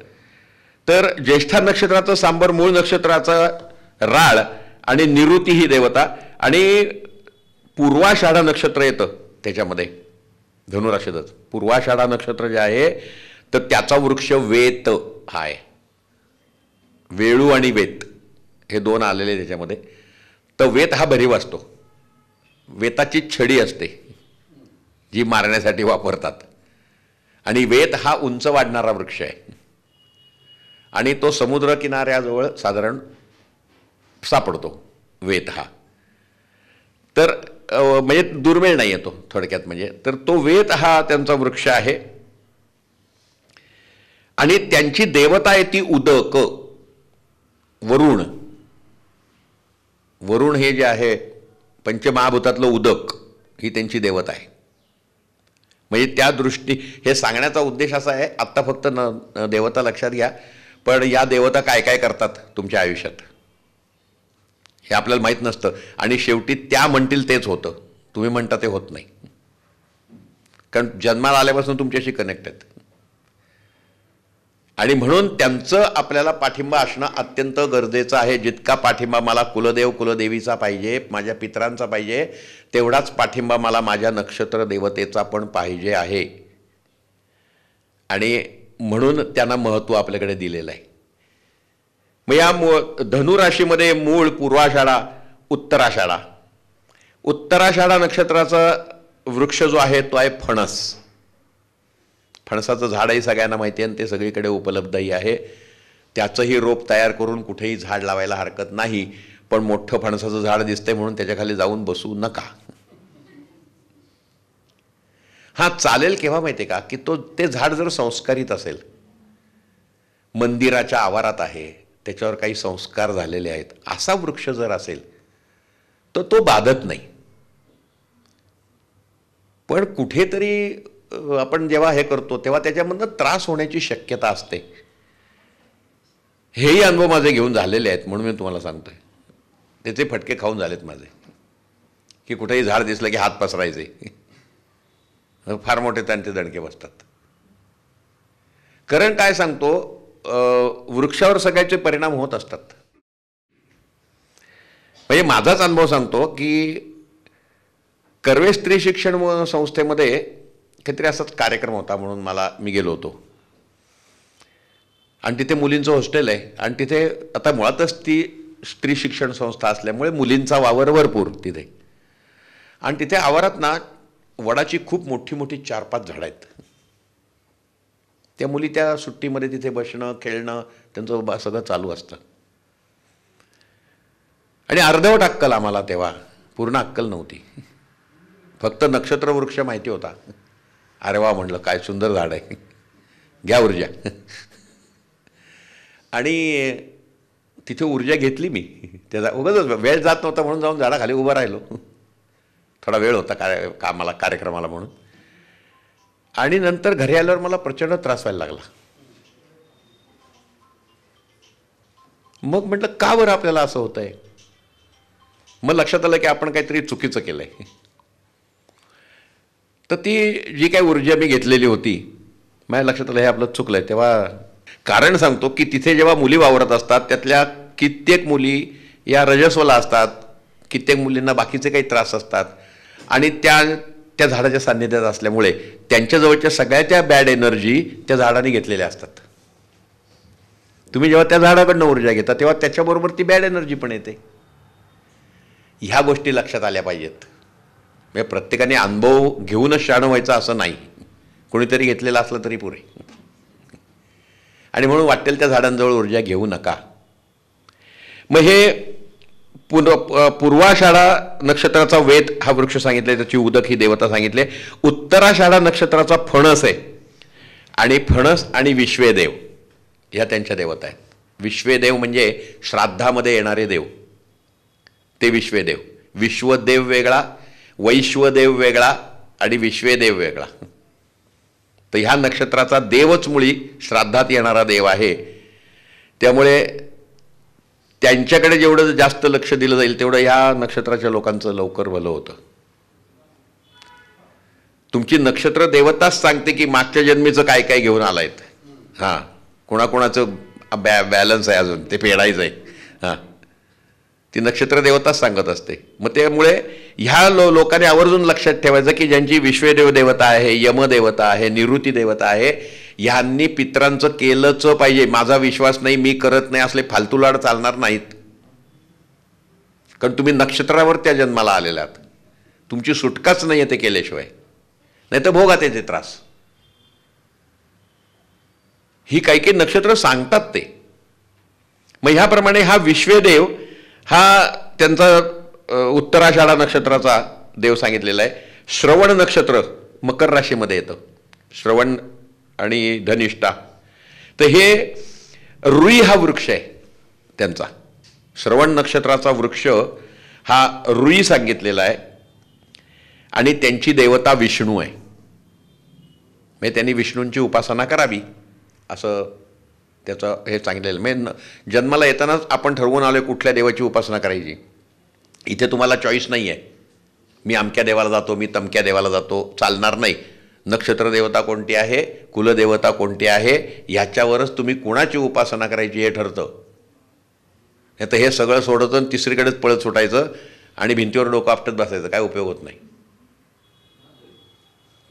तर ज्येष्ठा नक्षत्राचं सांबर मूळ नक्षत्राचं राळ आणि निवृत्ती ही देवता आणि पूर्वाषाढा नक्षत्र येतं त्याच्यामध्ये धनुराशीतच पूर्वाषाढा नक्षत्र जे आहे तर त्याचा वृक्ष वेत हा आहे वेळू आणि वेत हे दोन आलेले त्याच्यामध्ये तर वेत हा भरीव असतो वेताची छडी असते जी मारण्यासाठी वापरतात आणि वेत हा उंच वाढणारा वृक्ष आहे आणि तो समुद्र किनाऱ्याजवळ साधारण सापडतो वेत हा तर म्हणजे दुर्मिळ नाही येतो थोडक्यात म्हणजे तर तो वेत हा त्यांचा वृक्ष आहे आणि त्यांची देवता आहे ती उदक वरुण वरुण हे जे आहे पंचमहाभूतातलं उदक ही त्यांची देवता आहे म्हणजे त्या दृष्टी हे सांगण्याचा उद्देश असा आहे आत्ता फक्त न देवता लक्षात घ्या पण या देवता काय काय करतात तुमच्या आयुष्यात हे आपल्याला माहीत नसतं आणि शेवटी त्या म्हणतील तेच होतं तुम्ही म्हणता ते होत नाही कारण जन्माला आल्यापासून तुमच्याशी कनेक्ट आहेत आणि म्हणून त्यांचं आपल्याला पाठिंबा असणं अत्यंत गरजेचं आहे जितका पाठिंबा मला कुलदेव कुलदेवीचा पाहिजे माझ्या पित्रांचा पाहिजे तेवढाच पाठिंबा मला माझ्या नक्षत्र देवतेचा पण पाहिजे आहे आणि म्हणून त्यांना महत्त्व आपल्याकडे दिलेलं आहे मग या मूळ धनुराशीमध्ये मूळ पूर्वाशाळा उत्तराशाळा उत्तराशाळा नक्षत्राचा वृक्ष जो आहे तो आहे फणस फणसाचं झाडही सगळ्यांना माहिती आहे आणि ते सगळीकडे उपलब्धही आहे त्याचंही रोप तयार करून कुठेही झाड लावायला हरकत नाही पण मोठं फणसाचं झाड दिसतंय म्हणून त्याच्याखाली जाऊन बसू नका हा चालेल केव्हा माहिती आहे का की तो ते झाड जर संस्कारित असेल मंदिराच्या आवारात आहे त्याच्यावर काही संस्कार झालेले आहेत असा वृक्ष जर असेल तर तो, बाधत नाही पण कुठेतरी आपण जेव्हा हे करतो तेव्हा त्याच्यामधनं त्रास होण्याची शक्यता असते हेही अनुभव माझे घेऊन झालेले आहेत म्हणून मी तुम्हाला सांगतोय त्याचे फटके खाऊन झालेत माझे की कुठेही झाड दिसलं की हात पसरायचे <laughs> फार मोठे त्यांचे दणके बसतात कारण काय सांगतो वृक्षावर सगळ्याचे परिणाम होत असतात म्हणजे माझाच अनुभव सांगतो की कर्वे स्त्री शिक्षण संस्थेमध्ये काहीतरी असाच कार्यक्रम होता म्हणून मला मी गेलो होतो आणि तिथे मुलींचं हॉस्टेल आहे आणि तिथे आता मुळातच ती स्त्री शिक्षण संस्था असल्यामुळे मुलींचा वावर भरपूर तिथे आणि तिथे आवारात ना वडाची खूप मोठी मोठी चार पाच झाडं आहेत त्या मुली त्या सुट्टीमध्ये तिथे बसणं खेळणं त्यांचं बा सगळं चालू असतं आणि अर्धवट अक्कल आम्हाला तेव्हा पूर्ण अक्कल नव्हती फक्त नक्षत्रवृक्ष माहिती होता अरे वा म्हणलं काय सुंदर झाड आहे घ्या ऊर्जा आणि तिथे ऊर्जा घेतली मी त्याचा उगाच वेळ जात नव्हता म्हणून जाऊन झाडाखाली उभं राहिलो थोडा वेळ होता काय कामाला कार्यक्रमाला म्हणून आणि नंतर घरी आल्यावर मला प्रचंड त्रास व्हायला लागला मग म्हटलं का बरं आपल्याला असं होत आहे मग लक्षात आलं की आपण काहीतरी चुकीचं केलंय तर ती जी काही ऊर्जा मी घेतलेली होती माझ्या लक्षात आलं हे आपलं चुकलंय तेव्हा कारण सांगतो की तिथे जेव्हा मुली वावरत असतात त्यातल्या कित्येक मुली या रजस्वला असतात कित्येक मुलींना बाकीचे काही त्रास असतात आणि त्या त्या झाडाच्या सान्निध्यात असल्यामुळे त्यांच्याजवळच्या सगळ्या त्या बॅड एनर्जी त्या झाडाने घेतलेल्या असतात तुम्ही जेव्हा त्या झाडाकडनं ऊर्जा घेता तेव्हा त्याच्याबरोबर ती बॅड एनर्जी पण येते ह्या गोष्टी लक्षात आल्या पाहिजेत म्हणजे प्रत्येकाने अनुभव घेऊनच शाण व्हायचा असं नाही कोणीतरी घेतलेला असलं तरी पुरे आणि म्हणून वाटेल त्या झाडांजवळ ऊर्जा घेऊ नका मग हे पुन पूर्वाषाढा नक्षत्राचा वेद हा वृक्ष सांगितले त्याची उदक ही देवता सांगितले उत्तराषाढा नक्षत्राचा फणस आहे आणि फणस आणि विश्वेदेव ह्या त्यांच्या देवता आहेत विश्वेदेव म्हणजे श्राद्धामध्ये येणारे देव ते विश्वेदेव विश्वदेव वेगळा वैश्वदेव वेगळा आणि विश्वेदेव वेगळा तर ह्या नक्षत्राचा देवच मुळी श्राद्धात येणारा देव आहे त्यामुळे त्यांच्याकडे जेवढं जास्त लक्ष दिलं जाईल तेवढं ह्या नक्षत्राच्या लोकांचं लवकर भलं होतं तुमची नक्षत्र देवताच सांगते की मागच्या जन्मीचं काय काय घेऊन आलाय हां कोणाकोणाचं बॅ बॅलन्स आहे अजून ते फेडायचं आहे हां ती नक्षत्र देवताच सांगत असते मग त्यामुळे ह्या लो लोकांनी आवर्जून लक्षात ठेवायचं की ज्यांची विश्वदेव देवता आहे यमदेवता आहे निवृत्ती देवता आहे यांनी पित्रांचं केलंच पाहिजे माझा विश्वास नाही मी करत नाही असले फालतू लाड चालणार नाहीत कारण तुम्ही नक्षत्रावर त्या जन्माला आलेल्या तुमची सुटकाच नाही आहे ते केल्याशिवाय नाही तर भोगा त्याचे त्रास ही काही काही नक्षत्र सांगतात ते मग ह्याप्रमाणे हा विश्वदेव हा त्यांचा उत्तराषाढा नक्षत्राचा देव सांगितलेला आहे श्रवण नक्षत्र मकर राशीमध्ये येतं श्रवण आणि धनिष्ठा तर हे रुई हा वृक्ष आहे त्यांचा श्रवण नक्षत्राचा वृक्ष हा रुई सांगितलेला आहे आणि त्यांची देवता विष्णू आहे म्हणजे त्यांनी विष्णूंची उपासना करावी असं त्याचं हे सांगितलेलं म्हणजे जन्माला येतानाच आपण ठरवून आलो कुठल्या देवाची उपासना करायची इथे तुम्हाला चॉईस नाही आहे मी अमक्या देवाला जातो मी तमक्या देवाला जातो चालणार नाही नक्षत्र देवता कोणती आहे कुलदेवता कोणती आहे ह्याच्यावरच तुम्ही कुणाची उपासना करायची हे ठरतं नाही तर हे सगळं सोडतं आणि तिसरीकडेच पळत सुटायचं आणि भिंतीवर डोकं आपटत बसायचं काय उपयोग होत नाही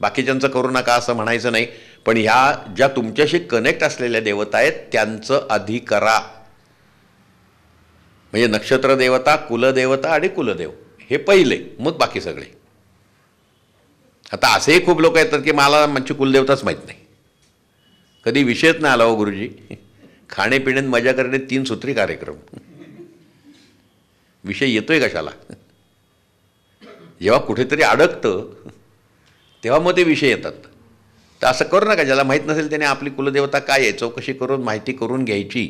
बाकीच्यांचं करू नका असं म्हणायचं नाही पण ह्या ज्या तुमच्याशी कनेक्ट असलेल्या देवता आहेत त्यांचं आधी करा म्हणजे नक्षत्रदेवता कुलदेवता आणि कुलदेव हे पहिले मग बाकी सगळे आता असेही खूप लोक येतात की मला आमची म्हणजे कुलदेवताच माहीत नाही कधी विषयच नाही आला हो गुरुजी खाणेपिण्यात मजा करणे तीन सूत्री कार्यक्रम विषय येतोय कशाला जेव्हा कुठेतरी अडकतं तेव्हा मग ते विषय येतात तर असं करू नका ज्याला माहीत नसेल त्याने आपली कुलदेवता काय आहे चौकशी करून माहिती करून घ्यायची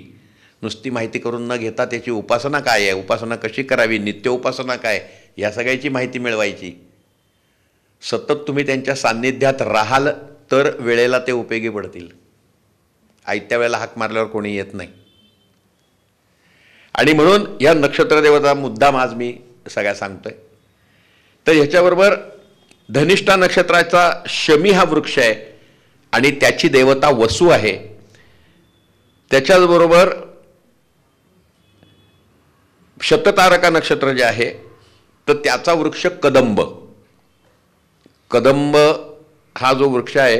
नुसती माहिती करून न घेता त्याची उपासना काय आहे उपासना कशी करावी नित्य उपासना काय या सगळ्याची माहिती मिळवायची सतत तुम्ही त्यांच्या सान्निध्यात राहाल तर वेळेला ते उपयोगी पडतील आयत्या वेळेला हाक मारल्यावर कोणी येत नाही आणि म्हणून या नक्षत्रदेवाचा मुद्दाम आज मी सगळ्या सांगतोय तर ह्याच्याबरोबर धनिष्ठा नक्षत्राचा शमी हा वृक्ष आहे आणि त्याची देवता वसू आहे त्याच्याचबरोबर शततारका नक्षत्र जे आहे तर त्याचा वृक्ष कदंब कदंब हा जो वृक्ष आहे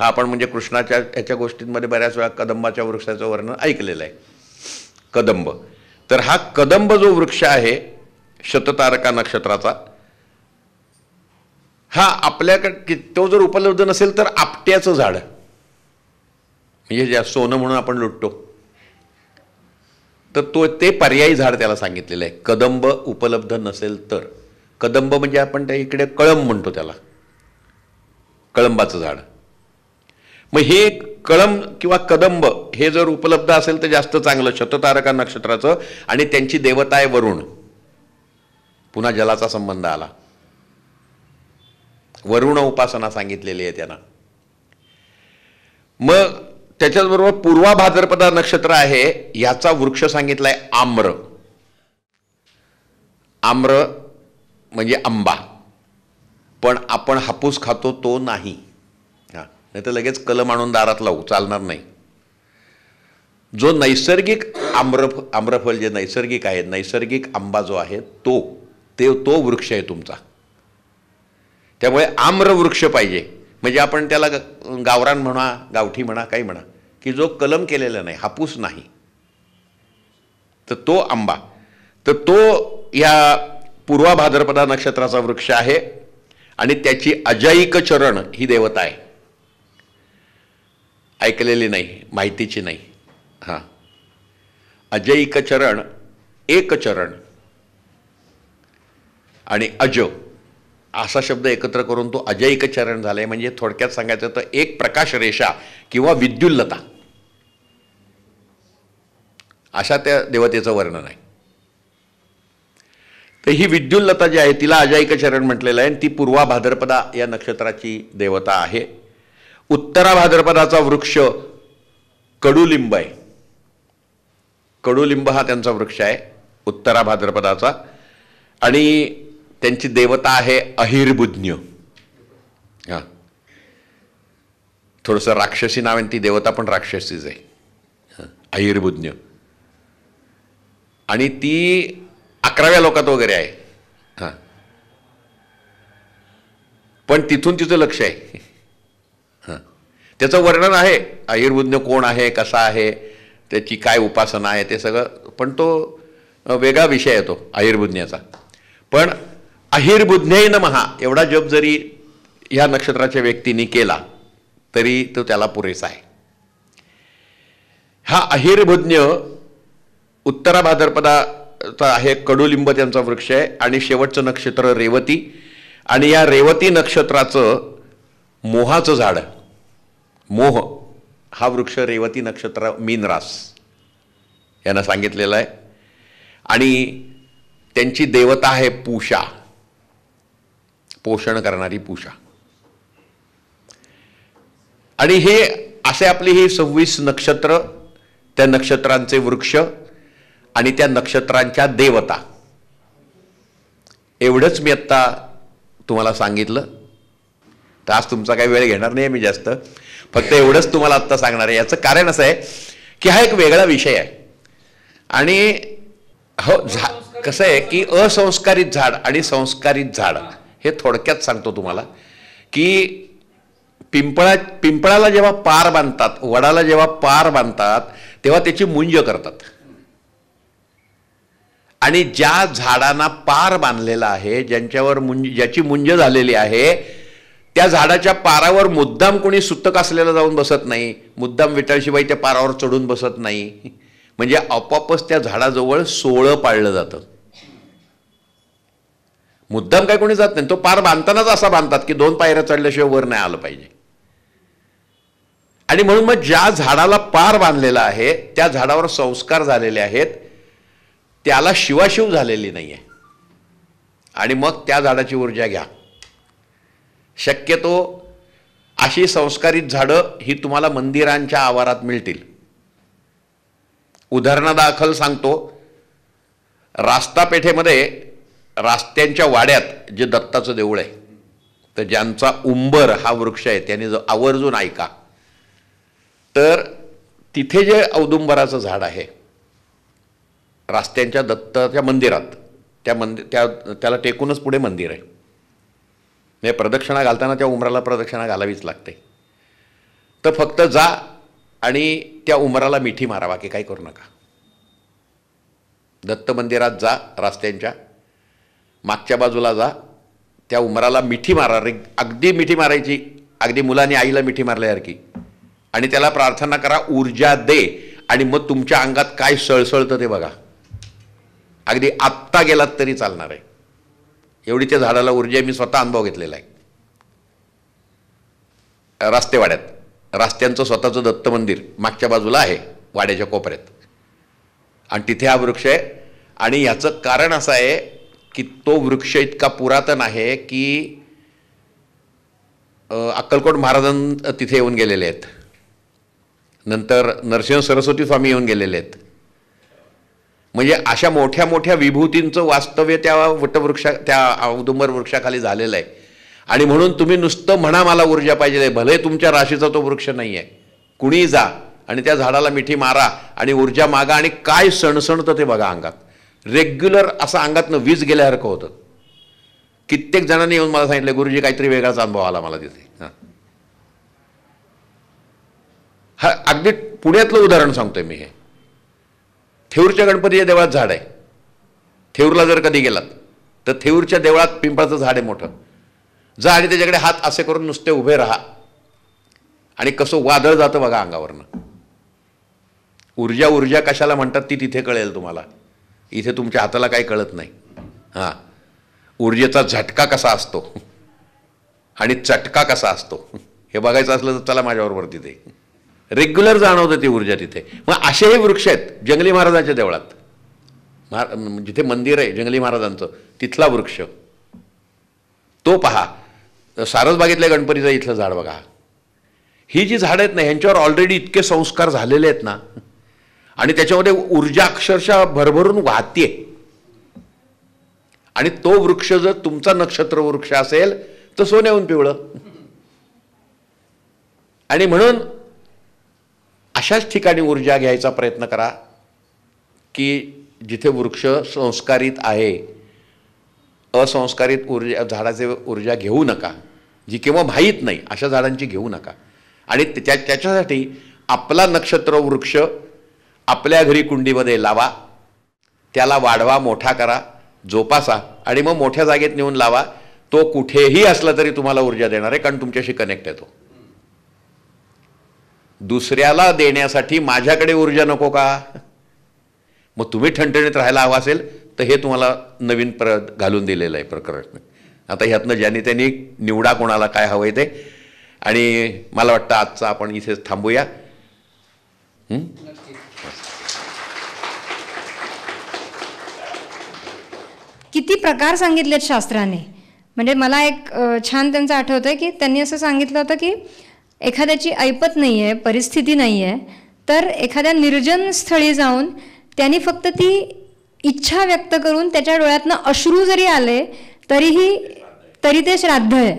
हा आपण म्हणजे कृष्णाच्या ह्याच्या गोष्टींमध्ये बऱ्याच वेळा कदंबाच्या वृक्षाचं वर्णन ऐकलेलं आहे कदंब तर हा कदंब जो वृक्ष आहे शततारका नक्षत्राचा हा आपल्याकडे तो जर उपलब्ध नसेल तर आपट्याचं झाड म्हणजे ज्या सोनं म्हणून आपण लुटतो तर तो ते पर्यायी झाड त्याला सांगितलेलं आहे कदंब उपलब्ध नसेल तर कदंब म्हणजे आपण त्या इकडे कळंब म्हणतो त्याला कळंबाचं झाड मग हे कळंब किंवा कदंब हे जर उपलब्ध असेल तर जास्त चांगलं शततारका नक्षत्राचं आणि त्यांची देवता आहे वरुण पुन्हा जलाचा संबंध आला वरुण उपासना सांगितलेली आहे त्यांना मग त्याच्याचबरोबर पूर्वा भाद्रपदा नक्षत्र आहे याचा वृक्ष सांगितलाय आम्र आम्र म्हणजे आंबा पण आपण हापूस खातो तो नाही हां नाही तर लगेच कलम आणून दारात लावू चालणार नाही जो नैसर्गिक आम्रफ आम्रफल जे नैसर्गिक आहे नैसर्गिक आंबा जो आहे तो ते तो वृक्ष आहे तुमचा त्यामुळे आम्र वृक्ष पाहिजे म्हणजे आपण त्याला गावरान म्हणा गावठी म्हणा काही म्हणा की जो कलम केलेला नाही हापूस नाही तर तो आंबा तर तो या पूर्वा भाद्रपदा नक्षत्राचा वृक्ष आहे आणि त्याची अजाईक चरण ही देवता आहे ऐकलेली नाही माहितीची नाही हां अजयिक चरण एक चरण आणि अज असा शब्द एकत्र करून तो अजयिक चरण झाला म्हणजे थोडक्यात सांगायचं तर एक प्रकाश रेषा किंवा विद्युल्लता अशा त्या देवतेचं वर्णन आहे तर ही विद्युल्लता जी आहे तिला अजायिक चरण म्हटलेलं आहे आणि ती पूर्वा भाद्रपदा या नक्षत्राची देवता आहे उत्तरा भाद्रपदाचा वृक्ष कडुलिंब आहे कडुलिंब हा त्यांचा वृक्ष आहे उत्तरा भाद्रपदाचा आणि त्यांची देवता आहे अहिर्बुज्ञ हां थोडंसं राक्षसी नाव ती देवता पण राक्षसीच आहे अहिर्बुज्ञ आणि ती अकराव्या लोकात वगैरे आहे हां पण तिथून तिचं लक्ष आहे त्याचं वर्णन आहे आयुर्वेदज्ञ कोण आहे कसा आहे त्याची काय उपासना आहे ते सगळं पण तो वेगळा विषय येतो आयुर्बुज्ञाचा पण अहिर्बुज्ञे न महा एवढा जप जरी ह्या नक्षत्राच्या व्यक्तीने केला तरी तो त्याला पुरेसा आहे हा अहिर्भुज्ञ उत्तरा आहे कडुलिंब त्यांचा वृक्ष आहे आणि शेवटचं नक्षत्र रेवती आणि या रेवती नक्षत्राचं मोहाचं झाड मोह हा वृक्ष रेवती नक्षत्र मीनरास यांना सांगितलेलं आहे आणि त्यांची देवता आहे पूषा पोषण करणारी पूषा आणि हे असे आपली ही सव्वीस नक्षत्र त्या नक्षत्रांचे वृक्ष आणि त्या नक्षत्रांच्या देवता एवढंच मी आत्ता तुम्हाला सांगितलं तर आज तुमचा काही वेळ घेणार नाही मी जास्त फक्त एवढंच तुम्हाला आत्ता सांगणार आहे याचं कारण असं आहे की हा एक वेगळा विषय आहे आणि हो झा कसं आहे की असंस्कारित झाड आणि संस्कारित झाड हे थोडक्यात सांगतो तुम्हाला की पिंपळा पिंपळाला जेव्हा पार बांधतात वडाला जेव्हा पार बांधतात तेव्हा त्याची मुंज करतात आणि ज्या झाडांना पार बांधलेला आहे ज्यांच्यावर मुंज ज्याची मुंज झालेली आहे त्या झाडाच्या पारावर मुद्दाम कोणी सुतक असलेला जाऊन बसत नाही मुद्दाम विटाळशिवाय त्या पारावर चढून बसत नाही म्हणजे आपोआपच त्या झाडाजवळ सोळं पाळलं जातं मुद्दाम काय कोणी जात नाही तो पार बांधतानाच असा बांधतात की दोन पायऱ्या चढल्याशिवाय वर नाही आलं पाहिजे आणि म्हणून मग ज्या झाडाला पार बांधलेला आहे त्या झाडावर संस्कार झालेले आहेत त्याला शिवाशिव झालेली नाही आहे आणि मग त्या झाडाची ऊर्जा घ्या शक्यतो अशी संस्कारित झाडं ही तुम्हाला मंदिरांच्या आवारात मिळतील उदाहरणादाखल सांगतो रास्ता पेठेमध्ये रास्त्यांच्या वाड्यात जे दत्ताचं देऊळ आहे तर ज्यांचा उंबर हा वृक्ष आहे त्याने जो आवर्जून ऐका तर तिथे जे औदुंबराचं झाड आहे रास्त्यांच्या दत्ताच्या मंदिरात त्या मंदिर त्या त्याला टेकूनच पुढे मंदिर आहे म्हणजे प्रदक्षिणा घालताना त्या उमराला प्रदक्षिणा घालावीच लागते तर फक्त जा आणि त्या उमराला मिठी मारावा की काही करू नका दत्त मंदिरात जा रस्त्यांच्या मागच्या बाजूला जा त्या उमराला मिठी मारा रे अगदी मिठी मारायची अगदी मुलांनी आईला मिठी मारल्यासारखी आणि त्याला प्रार्थना करा ऊर्जा दे आणि मग तुमच्या अंगात काय सळसळतं ते बघा अगदी आत्ता गेलात तरी चालणार आहे एवढी त्या झाडाला ऊर्जा मी स्वतः अनुभव घेतलेला आहे रस्तेवाड्यात रस्त्यांचं स्वतःचं दत्त मंदिर मागच्या बाजूला आहे वाड्याच्या कोपऱ्यात आणि तिथे हा वृक्ष आहे आणि याचं कारण असं आहे की तो वृक्ष इतका पुरातन आहे की अक्कलकोट महाराजां तिथे येऊन गेलेले आहेत नंतर नरसिंह सरस्वती स्वामी येऊन गेलेले आहेत म्हणजे अशा मोठ्या मोठ्या विभूतींचं वास्तव्य त्या वटवृक्षा त्या औदुंबर वृक्षाखाली झालेलं आहे आणि म्हणून तुम्ही नुसतं म्हणा मला ऊर्जा पाहिजे भले तुमच्या राशीचा तो वृक्ष नाही आहे कुणी जा आणि त्या झाडाला मिठी मारा आणि ऊर्जा मागा आणि काय सणसणतं ते बघा अंगात रेग्युलर असं अंगातनं वीज गेल्यासारखं होतं कित्येक जणांनी येऊन मला सांगितलं गुरुजी काहीतरी वेगळाच अनुभव आला मला तिथे हा अगदी पुण्यातलं उदाहरण सांगतोय मी हे थेऊरच्या गणपतीच्या देवळात झाड आहे थेऊरला जर कधी गेलात तर थेऊरच्या देवळात पिंपळाचं झाड आहे मोठं जा आणि त्याच्याकडे हात असे करून नुसते उभे राहा आणि कसं वादळ जातं बघा अंगावरनं ऊर्जा ऊर्जा कशाला म्हणतात ती तिथे कळेल तुम्हाला इथे तुमच्या हाताला काही कळत नाही हां ऊर्जेचा झटका कसा असतो आणि चटका कसा असतो हे बघायचं असलं तर चला माझ्याबरोबर तिथे रेग्युलर जाणवतं ती ऊर्जा तिथे मग असेही वृक्ष आहेत जंगली महाराजांच्या देवळात महा म्हणजे जिथे मंदिर आहे जंगली महाराजांचं तिथला वृक्ष तो पहा सारसबागेतल्या गणपतीचं इथलं झाड बघा ही जी झाडं आहेत ना ह्यांच्यावर ऑलरेडी इतके संस्कार झालेले आहेत ना आणि त्याच्यामध्ये ऊर्जा अक्षरशः भरभरून वाहते आणि तो वृक्ष जर तुमचा नक्षत्र वृक्ष असेल तर सोन्याहून पिवळं आणि म्हणून अशाच ठिकाणी ऊर्जा घ्यायचा प्रयत्न करा की जिथे वृक्ष संस्कारित आहे असंस्कारित ऊर्जा झाडाचे ऊर्जा घेऊ नका जी किंवा माहीत नाही अशा झाडांची घेऊ नका आणि त्या त्याच्यासाठी आपला नक्षत्र वृक्ष आपल्या घरी कुंडीमध्ये लावा त्याला वाढवा मोठा करा जोपासा आणि मग मोठ्या जागेत नेऊन लावा तो कुठेही असला तरी तुम्हाला ऊर्जा देणार आहे कारण तुमच्याशी कनेक्ट येतो दुसऱ्याला देण्यासाठी माझ्याकडे ऊर्जा नको का मग तुम्ही ठणठणीत राहायला हवा असेल तर हे तुम्हाला नवीन प्र घालून दिलेलं आहे प्रकरण आता ह्यातनं ज्यांनी त्यांनी निवडा कोणाला काय हवं ते आणि मला वाटतं आजचं आपण इथेच थांबूया किती प्रकार सांगितलेत शास्त्राने म्हणजे मला एक छान त्यांचं आठवतंय की त्यांनी असं सांगितलं होतं की एखाद्याची ऐपत नाही आहे परिस्थिती नाही आहे तर एखाद्या निर्जन स्थळी जाऊन त्यांनी फक्त ती इच्छा व्यक्त करून त्याच्या डोळ्यातनं अश्रू जरी आले तरीही तरी ते श्राद्ध आहे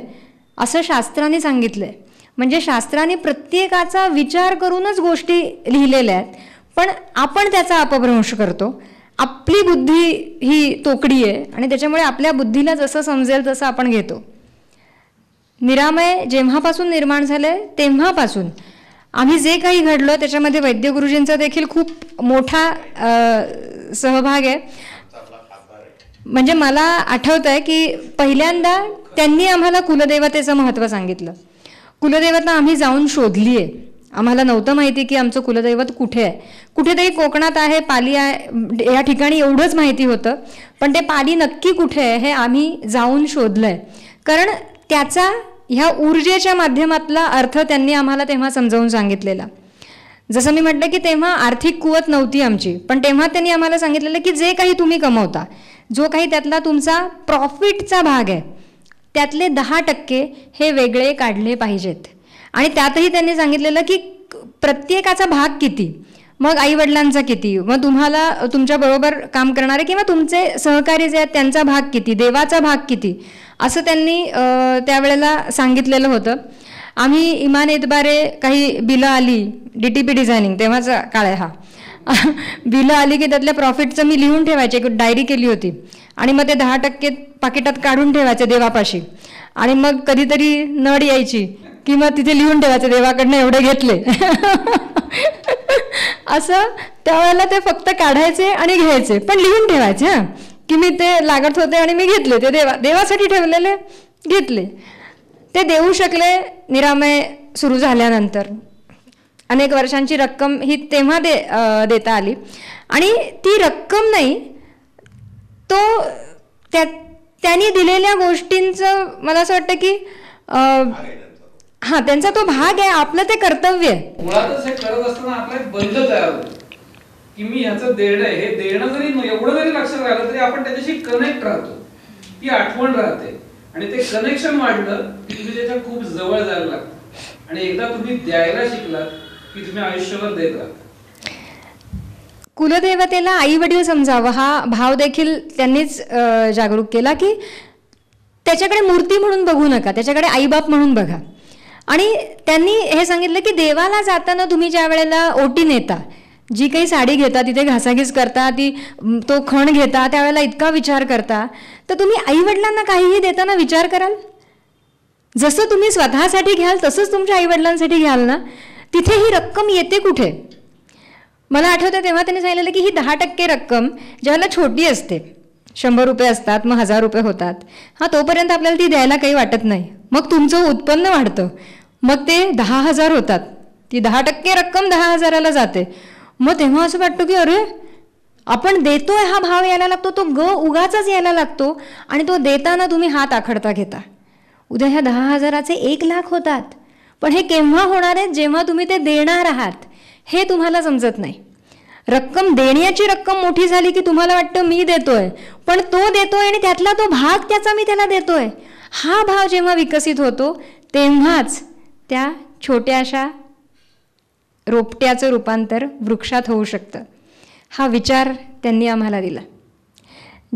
असं शास्त्राने सांगितलं आहे म्हणजे शास्त्राने प्रत्येकाचा विचार करूनच गोष्टी लिहिलेल्या आहेत पण आपण त्याचा अपभ्रंश करतो आपली बुद्धी ही तोकडी आहे आणि त्याच्यामुळे आपल्या बुद्धीला जसं समजेल तसं आपण घेतो निरामय जेव्हापासून निर्माण झालं तेव्हापासून आम्ही जे काही घडलो त्याच्यामध्ये वैद्यगुरुजींचा देखील खूप मोठा सहभाग आहे म्हणजे मला आठवत आहे की पहिल्यांदा त्यांनी आम्हाला कुलदेवतेचं महत्त्व सांगितलं कुलदेवता आम्ही जाऊन शोधली आहे आम्हाला नव्हतं माहिती की आमचं कुलदैवत कुठे आहे कुठेतरी कोकणात आहे पाली आहे या ठिकाणी एवढंच माहिती होतं पण ते पाली नक्की कुठे आहे हे आम्ही जाऊन शोधलं आहे कारण त्याचा ह्या ऊर्जेच्या माध्यमातला अर्थ त्यांनी आम्हाला तेव्हा समजावून सांगितलेला जसं मी म्हटलं की तेव्हा आर्थिक कुवत नव्हती आमची पण तेव्हा त्यांनी आम्हाला सांगितलेलं की जे काही तुम्ही कमवता जो काही त्यातला तुमचा प्रॉफिटचा भाग आहे त्यातले दहा टक्के हे वेगळे काढले पाहिजेत आणि त्यातही त्यांनी सांगितलेलं की प्रत्येकाचा भाग किती मग आई वडिलांचा किती मग तुम्हाला तुमच्या बरोबर काम करणारे किंवा तुमचे सहकारी जे आहेत त्यांचा भाग किती देवाचा भाग किती असं त्यांनी त्यावेळेला सांगितलेलं होतं आम्ही इमान इतबारे काही बिलं आली डी टी पी डिझायनिंग तेव्हाचा काळ आहे हा <laughs> बिलं आली की त्यातल्या प्रॉफिटचं मी लिहून ठेवायचे एक डायरी केली होती आणि मग ते दहा टक्के पाकिटात काढून ठेवायचे देवापाशी आणि मग कधीतरी नड यायची की मग तिथे लिहून ठेवायचे देवाकडनं एवढे घेतले <laughs> असं त्यावेळेला ते फक्त काढायचे आणि घ्यायचे पण लिहून ठेवायचे हां की मी ते लागत होते आणि मी घेतले ते देवा देवासाठी ठेवलेले घेतले ते देऊ शकले निरामय सुरू झाल्यानंतर अनेक वर्षांची रक्कम ही तेव्हा दे देता आली आणि ती रक्कम नाही तो त्या त्यांनी दिलेल्या गोष्टींचं मला असं वाटतं की हा त्यांचा तो भाग आहे आपलं ते कर्तव्य आहे मुळातच हे करत असताना आपला एक बंध तयार होतो की मी ह्याचं देणं आहे हे देणं जरी एवढं जरी लक्षात राहिलं तरी आपण त्याच्याशी कनेक्ट राहतो ती आठवण राहते आणि ते कनेक्शन वाढलं की तुम्ही त्याच्या खूप जवळ जायला लागतं आणि एकदा तुम्ही द्यायला शिकलात की तुम्ही आयुष्यभर देत राहता कुलदेवतेला आई वडील समजावं हा भाव देखील त्यांनीच जागरूक केला की त्याच्याकडे मूर्ती म्हणून बघू नका त्याच्याकडे आईबाप म्हणून बघा आणि त्यांनी हे सांगितलं की देवाला जाताना तुम्ही ज्या वेळेला ओटी नेता जी काही साडी घेता तिथे घासाघीस करता ती तो खण घेता त्यावेळेला इतका विचार करता तर तुम्ही आईवडिलांना काहीही देताना विचार कराल जसं तुम्ही स्वतःसाठी घ्याल तसंच तुमच्या आईवडिलांसाठी घ्याल ना तिथे ही रक्कम येते कुठे मला आठवतं तेव्हा त्यांनी सांगितलेलं की ही दहा टक्के रक्कम ज्याला छोटी असते शंभर रुपये असतात मग हजार रुपये होतात हां तोपर्यंत आपल्याला ती द्यायला काही वाटत नाही मग तुमचं उत्पन्न वाढतं मग ते दहा हजार होतात ती दहा टक्के रक्कम दहा हजाराला जाते मग तेव्हा असं वाटतं की अरे आपण देतोय हा भाव यायला लागतो तो ग उगाचाच यायला लागतो आणि तो देताना तुम्ही हात आखडता घेता उद्या ह्या दहा हजाराचे एक लाख होतात पण हे केव्हा होणार आहेत जेव्हा तुम्ही ते देणार आहात हे तुम्हाला समजत नाही रक्कम देण्याची रक्कम मोठी झाली की तुम्हाला वाटतं मी देतोय पण तो देतोय आणि त्यातला तो भाग त्याचा मी त्याला देतोय हा भाव जेव्हा विकसित होतो तेव्हाच त्या छोट्या अशा रोपट्याचं रूपांतर वृक्षात होऊ शकतं हा विचार त्यांनी आम्हाला दिला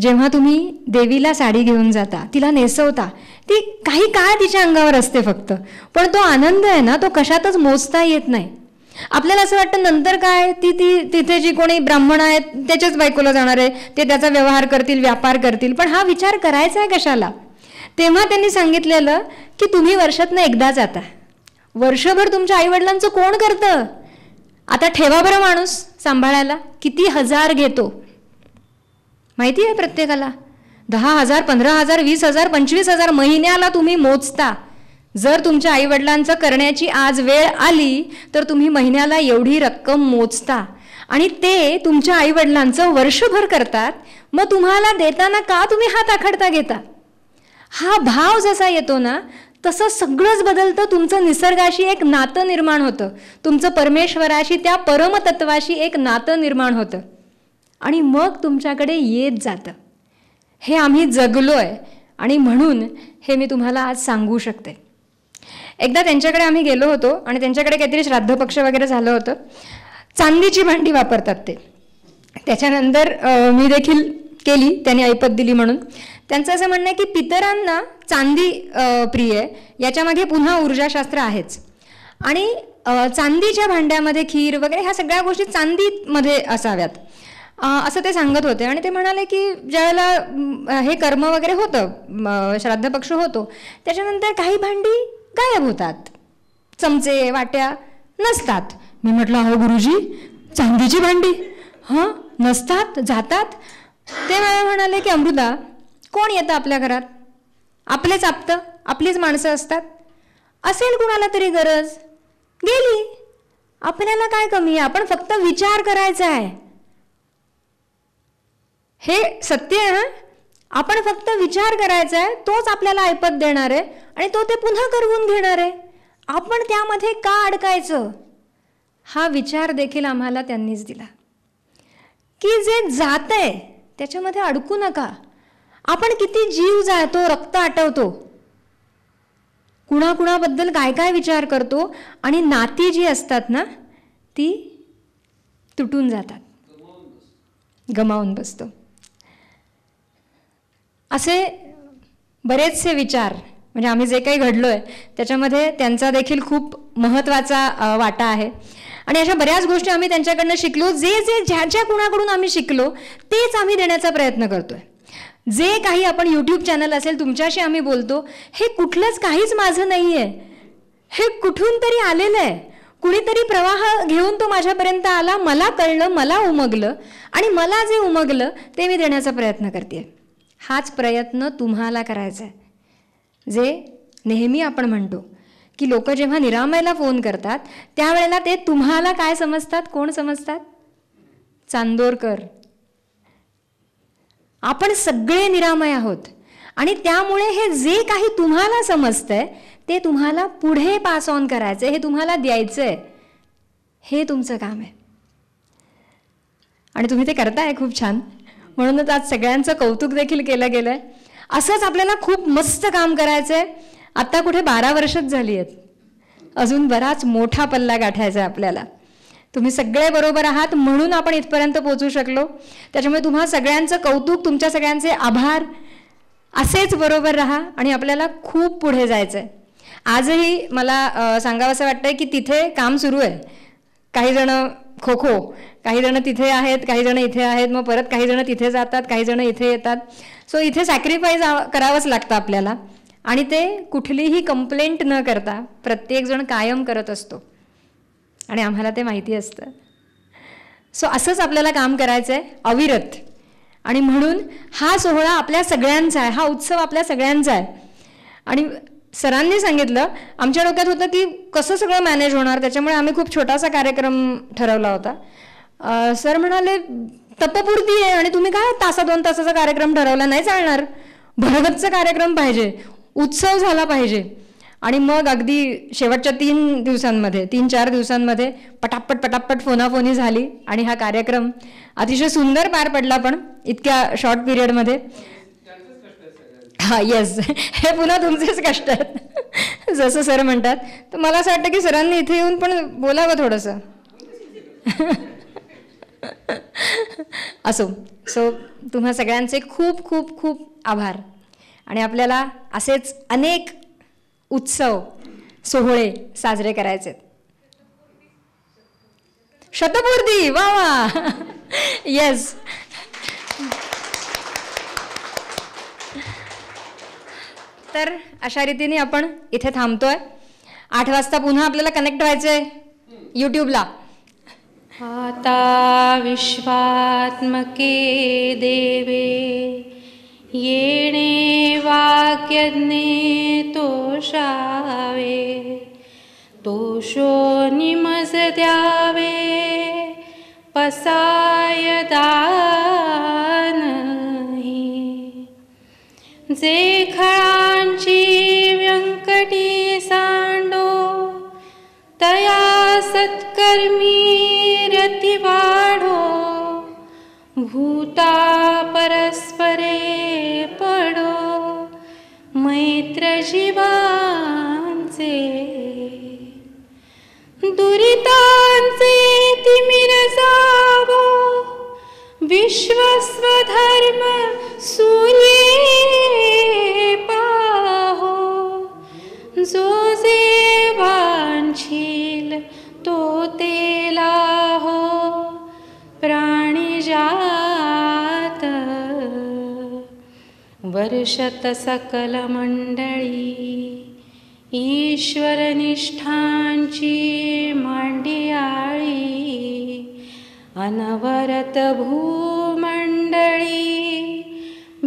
जेव्हा तुम्ही देवीला साडी घेऊन जाता तिला नेसवता ती काही काळ तिच्या अंगावर असते फक्त पण तो आनंद आहे ना तो कशातच मोजता येत नाही आपल्याला असं वाटतं नंतर काय ती ती तिथे जी कोणी ब्राह्मण आहेत त्याच्याच बायकोला जाणार आहे ते त्याचा व्यवहार करतील व्यापार करतील पण हा विचार करायचा आहे कशाला तेव्हा त्यांनी सांगितलेलं की तुम्ही वर्षातनं एकदा जाता वर्षभर तुमच्या आईवडिलांचं कोण करतं आता ठेवा बरं माणूस सांभाळायला किती हजार घेतो माहिती आहे प्रत्येकाला दहा हजार पंधरा हजार वीस हजार पंचवीस हजार महिन्याला तुम्ही मोजता जर तुमच्या आईवडिलांचं करण्याची आज वेळ आली तर तुम्ही महिन्याला एवढी रक्कम मोजता आणि ते तुमच्या आईवडिलांचं वर्षभर करतात मग तुम्हाला देताना का तुम्ही हात आखडता घेता हा भाव जसा येतो ना तसं सगळंच बदलतं तुमचं निसर्गाशी एक नातं निर्माण होतं तुमचं परमेश्वराशी त्या परमतत्वाशी एक नातं निर्माण होतं आणि मग तुमच्याकडे येत जातं हे आम्ही जगलो आहे आणि म्हणून हे मी तुम्हाला आज सांगू शकते एकदा त्यांच्याकडे आम्ही गेलो होतो आणि त्यांच्याकडे काहीतरी श्राद्ध पक्ष वगैरे झालं होतं चांदीची भांडी वापरतात ते त्याच्यानंतर मी देखील केली त्यांनी ऐपत दिली म्हणून त्यांचं असं म्हणणं आहे की पितरांना चांदी प्रिय आहे याच्यामागे पुन्हा ऊर्जाशास्त्र आहेच आणि चांदीच्या भांड्यामध्ये खीर वगैरे ह्या सगळ्या गोष्टी चांदीमध्ये असाव्यात असं ते सांगत होते आणि ते म्हणाले की ज्यावेळेला हे कर्म वगैरे होतं श्राद्ध पक्ष होतो त्याच्यानंतर काही भांडी गायब होतात चमचे वाट्या नसतात मी म्हटलं अहो गुरुजी चांदीची भांडी हं नसतात जातात ते मला म्हणाले की अमृता कोण येतं आपल्या घरात आपलेच आपतं आपलीच माणसं असतात असेल कुणाला तरी गरज गेली आपल्याला काय कमी आहे आपण फक्त विचार करायचा आहे हे सत्य आहे आपण फक्त विचार करायचा आहे तोच आपल्याला ऐपत देणार आहे आणि तो ते पुन्हा करवून घेणार आहे आपण त्यामध्ये का अडकायचं हा विचार देखील आम्हाला त्यांनीच दिला की जे जात आहे त्याच्यामध्ये अडकू नका आपण किती जीव जाळतो रक्त आटवतो कुणाकुणाबद्दल काय काय विचार करतो आणि नाती जी असतात ना ती तुटून जातात गमावून बसतो असे बरेचसे विचार म्हणजे आम्ही जे काही घडलो आहे त्याच्यामध्ये त्यांचा देखील खूप महत्त्वाचा वाटा आहे आणि अशा बऱ्याच गोष्टी आम्ही त्यांच्याकडनं शिकलो जे जे ज्या ज्या कुणाकडून आम्ही शिकलो तेच आम्ही देण्याचा प्रयत्न आहे जे काही आपण यूट्यूब चॅनल असेल तुमच्याशी आम्ही बोलतो हे कुठलंच काहीच माझं नाही आहे हे कुठून तरी आलेलं आहे कुणीतरी प्रवाह घेऊन तो माझ्यापर्यंत आला मला कळलं मला उमगलं आणि मला जे उमगलं ते मी देण्याचा प्रयत्न करते हाच प्रयत्न तुम्हाला करायचा आहे जे नेहमी आपण म्हणतो की लोक जेव्हा निरामयला फोन करतात त्यावेळेला ते तुम्हाला काय समजतात कोण समजतात चांदोरकर आपण सगळे निरामय आहोत आणि त्यामुळे हे जे काही तुम्हाला समजतंय ते तुम्हाला पुढे पास ऑन करायचंय हे तुम्हाला द्यायचंय हे तुमचं काम आहे आणि तुम्ही ते करताय खूप छान म्हणूनच आज सगळ्यांचं कौतुक देखील केलं गेलं आहे असंच आपल्याला खूप मस्त काम करायचंय आहे आत्ता कुठे बारा वर्षच झाली आहेत अजून बराच मोठा पल्ला गाठायचा आहे आपल्याला तुम्ही सगळे बरोबर आहात म्हणून आपण इथपर्यंत पोहोचू शकलो त्याच्यामुळे तुम्हा सगळ्यांचं कौतुक तुमच्या सगळ्यांचे आभार असेच बरोबर राहा आणि आपल्याला खूप पुढे जायचं आहे आजही मला सांगावं असं वाटतं की तिथे काम सुरू आहे काही जण खो खो काही जण तिथे आहेत काही जण इथे आहेत मग परत काही जण तिथे जातात काही जण इथे येतात सो इथे सॅक्रिफाईस करावंच लागतं आपल्याला आणि ते कुठलीही कंप्लेंट न करता प्रत्येकजण कायम करत असतो आणि आम्हाला ते माहिती असतं सो असंच आपल्याला काम करायचं आहे अविरत आणि म्हणून हा सोहळा आपल्या सगळ्यांचा आहे हा उत्सव आपल्या सगळ्यांचा आहे आणि सरांनी सांगितलं आमच्या डोक्यात होतं की कसं सगळं मॅनेज होणार त्याच्यामुळे आम्ही खूप छोटासा कार्यक्रम ठरवला होता सर म्हणाले तपपूर्ती आहे आणि तुम्ही काय तासा दोन तासाचा कार्यक्रम ठरवला नाही चालणार भरगतचा कार्यक्रम पाहिजे उत्सव झाला पाहिजे आणि मग अगदी शेवटच्या तीन दिवसांमध्ये तीन चार दिवसांमध्ये पटापट पटापट फोनाफोनी झाली आणि हा कार्यक्रम अतिशय सुंदर पार पडला पण इतक्या शॉर्ट पिरियडमध्ये हा येस हे पुन्हा तुमचेच कष्ट आहेत जसं सर म्हणतात तर मला असं वाटतं की सरांनी इथे येऊन पण बोलावं थोडंसं असो सो तुम्हा सगळ्यांचे खूप खूप खूप आभार आणि आपल्याला असेच अनेक उत्सव सोहळे साजरे करायचे शतपूर्ती वा वा येस तर अशा रीतीने आपण इथे थांबतोय आठ वाजता पुन्हा आपल्याला कनेक्ट व्हायचंय यूट्यूबला आता विश्वात्मके देवे येणे वाक्यज्ञे तोषावे तोषो निमस द्यावे पसाय जे नहि व्यंकटी सांडो तया सत्कर्मी वाढो भूता परस्परे मैत्र जिवांचे दुरितांचे तिमिन जावो विश्वस्वधर्म सूर्ये पाहो जो जे वांचेल तो तेलाहो वर्षत सकल मंडळी निष्ठांची मांडियाळी अनवरत भूमंडळी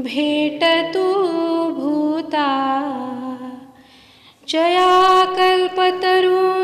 भेटतू भूता जया कल्पतरू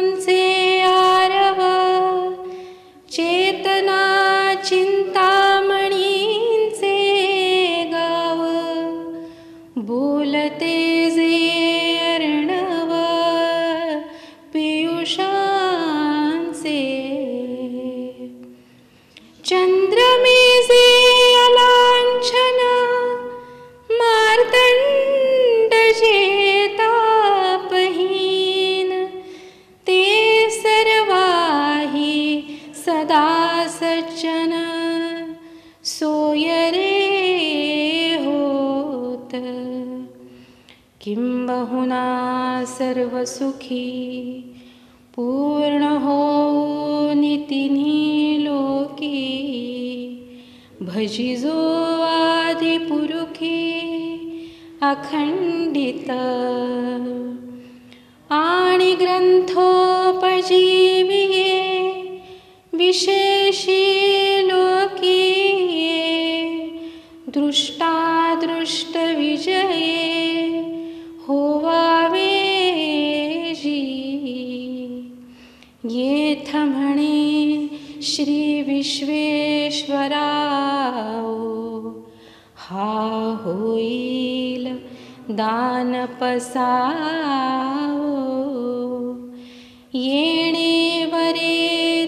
सर्व सर्वसुखी पूर्ण हो नितिनी लोकी भजिजो पुरुखे अखंडित आणि ग्रन्थोपजीविये विशेषी लोकी विजये मणि श्रीविश्वेश्वराओ हा दानपसाओ येणे वरे